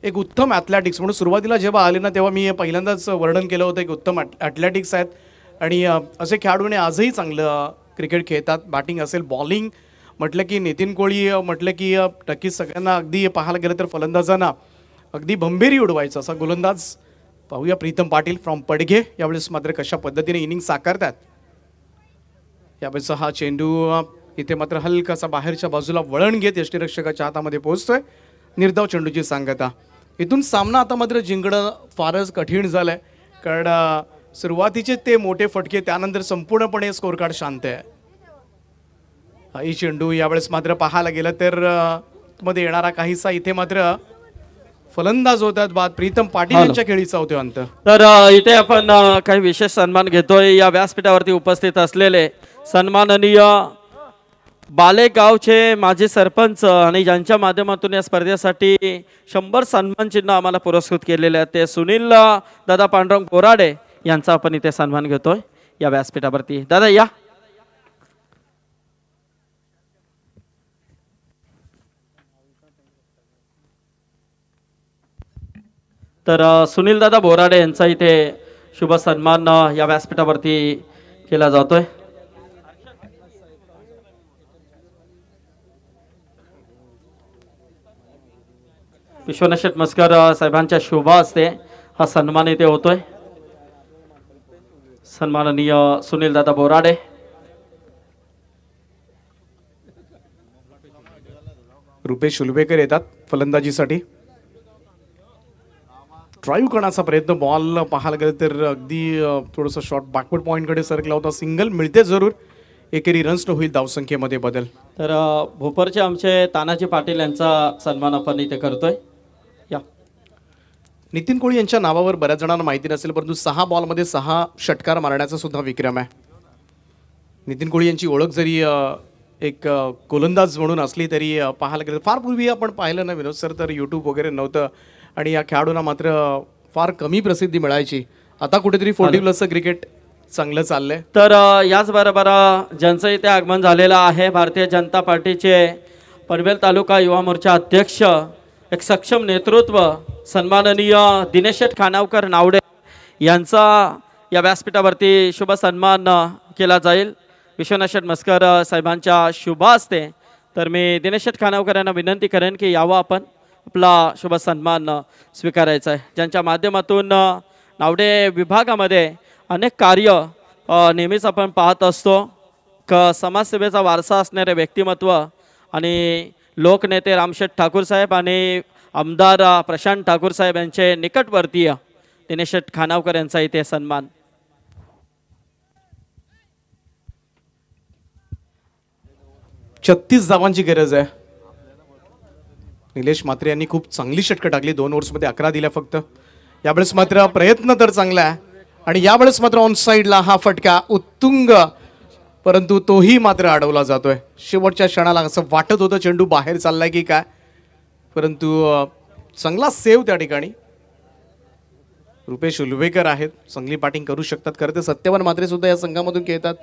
एक उत्तम ॲथलॅटिक्स म्हणून सुरुवातीला जेव्हा आले ना तेव्हा मी पहिल्यांदाच वर्णन केलं होतं एक उत्तम ॲथलॅटिक्स आहेत आणि असे खेळाडूने आजही चांगलं क्रिकेट खेळतात बॅटिंग असेल बॉलिंग म्हटलं की नितीन कोळी म्हटलं की नक्कीच सगळ्यांना अगदी पाहायला गेलं तर फलंदाजांना अगदी भंभेरी उडवायचं असा गोलंदाज पाहूया प्रीतम पाटील फ्रॉम पडघे यावेळेस मात्र कशा पद्धतीने इनिंग साकारतात यावेळेस हा चेंडू इथे मात्र हलकासा बाहेरच्या बाजूला वळण घेत यष्टीरक्षकाच्या हातामध्ये पोहोचतोय निर्धाव चेंडूची सांगता इथून सामना आता मात्र जिंकणं फारच कठीण झालं आहे कारण सुरुवातीचे ते मोठे फटके त्यानंतर संपूर्णपणे स्कोर कार्ड शांत आहे ही चेंडू यावेळेस मात्र पाहायला गेलं तर मध्ये येणारा काहीसा इथे मात्र फलंदाज होतात बाद प्रीतम पाटील यांच्या खेळीचा होतो अंत तर इथे आपण काही विशेष सन्मान घेतोय या व्यासपीठावरती उपस्थित असलेले सन्माननीय बालेगावचे माजी सरपंच आणि ज्यांच्या माध्यमातून या स्पर्धेसाठी शंभर सन्मान चिन्ह आम्हाला पुरस्कृत केलेले आहेत ते सुनील दादा पांडुरंग बोराडे यांचा आपण इथे सन्मान घेतोय या व्यासपीठावरती दादा या तर सुनील दादा बोराडे यांचा इथे शुभ सन्मान या व्यासपीठावरती केला जातोय विश्वनाथ मस्कर साहेबांच्या शोभा असते हा सन्मान इथे होतोय सन्माननीय सुनील दादा बोराडे रुपेश उलबेकर येतात फलंदाजीसाठी ड्राईव्ह करण्याचा प्रयत्न बॉल पाहायला गेलं तर अगदी थोडंसं शॉर्ट बॅकवर्ड पॉईंटकडे सरकला होता सिंगल मिळते जरूर एकेरी रन्स न होईल धावसंख्येमध्ये बदल तर भोपरचे आमचे तानाजी पाटील यांचा सन्मान आपण इथे करतोय नितीन कोळी यांच्या नावावर बऱ्याच जणांना माहिती नसेल परंतु सहा बॉलमध्ये सहा षटकार मारण्याचा सुद्धा विक्रम आहे नितीन कोळी यांची ओळख जरी एक गोलंदाज म्हणून असली तरी पाहायला गेलं फार पूर्वी आपण पाहिलं ना विनोद सर तर यूट्यूब वगैरे नव्हतं आणि या खेळाडूंना मात्र फार कमी प्रसिद्धी मिळायची आता कुठेतरी फोर्टी प्लसचं क्रिकेट चांगलं चाललंय तर याच बरोबर ज्यांचं इथे आगमन झालेलं आहे भारतीय जनता पार्टीचे पनवेल तालुका युवा मोर्चा अध्यक्ष एक सक्षम नेतृत्व सन्माननीय दिनेश खानावकर नावडे यांचा या व्यासपीठावरती शुभ सन्मान केला जाईल विश्वनाथ मस्कर साहेबांच्या शुभ असते तर मी दिनेशेठ खानावकर यांना विनंती करेन की यावं आपण आपला शुभ सन्मान स्वीकारायचा आहे ज्यांच्या माध्यमातून नावडे विभागामध्ये अनेक कार्य नेहमीच आपण पाहत असतो क समाजसेवेचा वारसा असणारे व्यक्तिमत्व आणि लोकनेते रामशेठ ठाकूर साहेब आणि आमदार प्रशांत ठाकूर साहेब यांचे निकटवर्तीय दिनेश खानावकर यांचा इथे सन्मान छत्तीस जावांची गरज आहे निलेश मात्रे यांनी खूप चांगली षटकं टाकली दोन ओव्हर्समध्ये अकरा दिल्या फक्त यावेळेस मात्र प्रयत्न तर चांगला आहे आणि यावेळेस मात्र ऑन साईडला हा फटका उत्तुंग परंतु तोही मात्र अडवला जातोय शेवटच्या क्षणाला असं वाटत होतं चेंडू बाहेर चाललाय की काय परंतु चांगला सेव त्या ठिकाणी रुपेश उलवेकर आहेत चांगली बॅटिंग करू शकतात खरं तर सत्यवान मात्रे सुद्धा या संघामधून खेळतात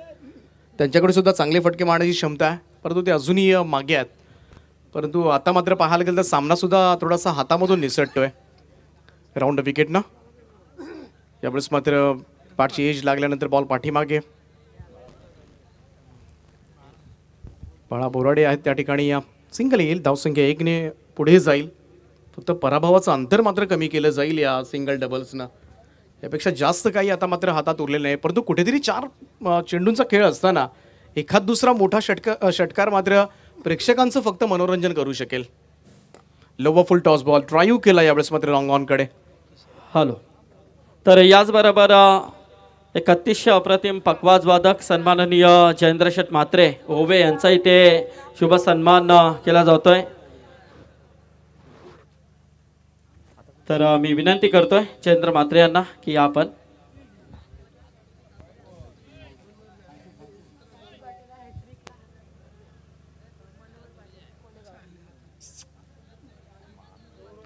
त्यांच्याकडे सुद्धा चांगले फटके मारण्याची क्षमता आहे परंतु ते अजूनही मागे आहेत परंतु आता मात्र पाहायला गेलं तर सामनासुद्धा थोडासा हातामधून निसटतोय राऊंड विकेटनं यावेळेस मात्र पाठची एज लागल्यानंतर बॉल पाठीमागे बाळा बोराडे आहेत त्या ठिकाणी या सिंगल येईल धावसंख्या एकने पुढे जाईल फक्त पराभवाचं अंतर मात्र कमी केलं जाईल या सिंगल डबल्सनं यापेक्षा जास्त काही आता मात्र हातात उरलेलं नाही परंतु कुठेतरी चार चेंडूंचा खेळ असताना एखाद दुसरा मोठा षटका षटकार मात्र प्रेक्षकांचं फक्त मनोरंजन करू शकेल लवफुल फुल टॉस बॉल ट्रायू केला यावेळेस मात्र लॉंग ऑनकडे हॅलो तर याचबरोबर एक अतिशय अप्रतिम पकवाजवादक सन्माननीय जयेंद्र शेट म्हात्रे ओवे यांचा इथे शुभ सन्मान केला जातोय तर मी विनंती करतोय चंद्र मात्रे यांना की आपण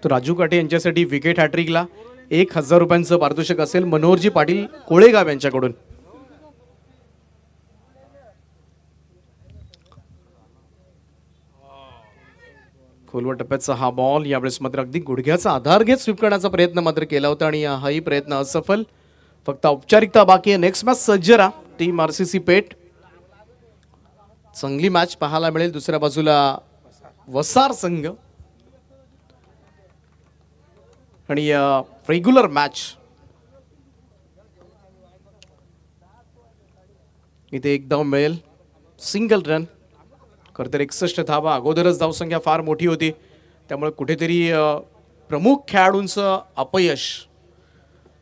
राजू काटे यांच्यासाठी विकेट हॅट्रिकला एक हजार रुपयांचं पारितोषिक असेल मनोहरजी पाटील कोळेगाव यांच्याकडून खोलवर टप्प्याचा हा बॉल यावेळेस मात्र अगदी गुडघ्याचा आधार घेत स्वीप करण्याचा प्रयत्न मात्र केला होता आणि हाही प्रयत्न असफल फक्त औपचारिकता बाकी आहे नेक्स्ट मॅच सज्जरा टीम आर सी पेट चांगली मॅच पाहायला मिळेल दुसऱ्या बाजूला वसार संघ आणि रेग्युलर मॅच इथे एक मिळेल सिंगल रन खर तर एकसष्ट धावा अगोदरच धावसंख्या फार मोठी होती त्यामुळे कुठेतरी प्रमुख खेळाडूंचं अपयश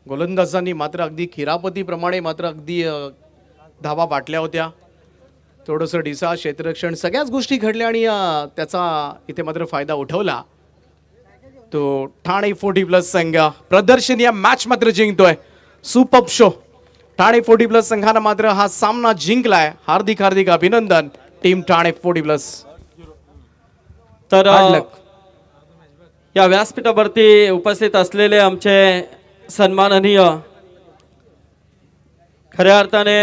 गोलंदाजांनी मात्र अगदी खिरापतीप्रमाणे मात्र अगदी धावा वाटल्या होत्या थोडंसं डिसा क्षेत्ररक्षण सगळ्याच गोष्टी घडल्या आणि त्याचा इथे मात्र फायदा उठवला तो ठाणे फोर्टी प्लस संघ प्रदर्शन या मॅच मात्र जिंकतोय सुपप शो ठाणे फोर्टी प्लस संघानं मात्र हा सामना जिंकलाय हार्दिक हार्दिक अभिनंदन टीम ठाणे फोर्टी प्लस तर या व्यासपीठावरती उपस्थित असलेले आमचे सन्माननीय खऱ्या अर्थाने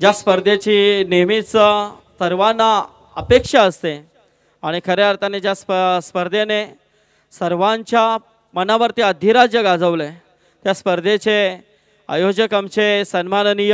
ज्या स्पर्धेची नेहमीच सर्वांना अपेक्षा असते आणि खऱ्या अर्थाने ज्या स्प स्पर्धेने सर्वांच्या मनावरती अधिराज्य गाजवलं त्या स्पर्धेचे आयोजक आमचे सन्माननीय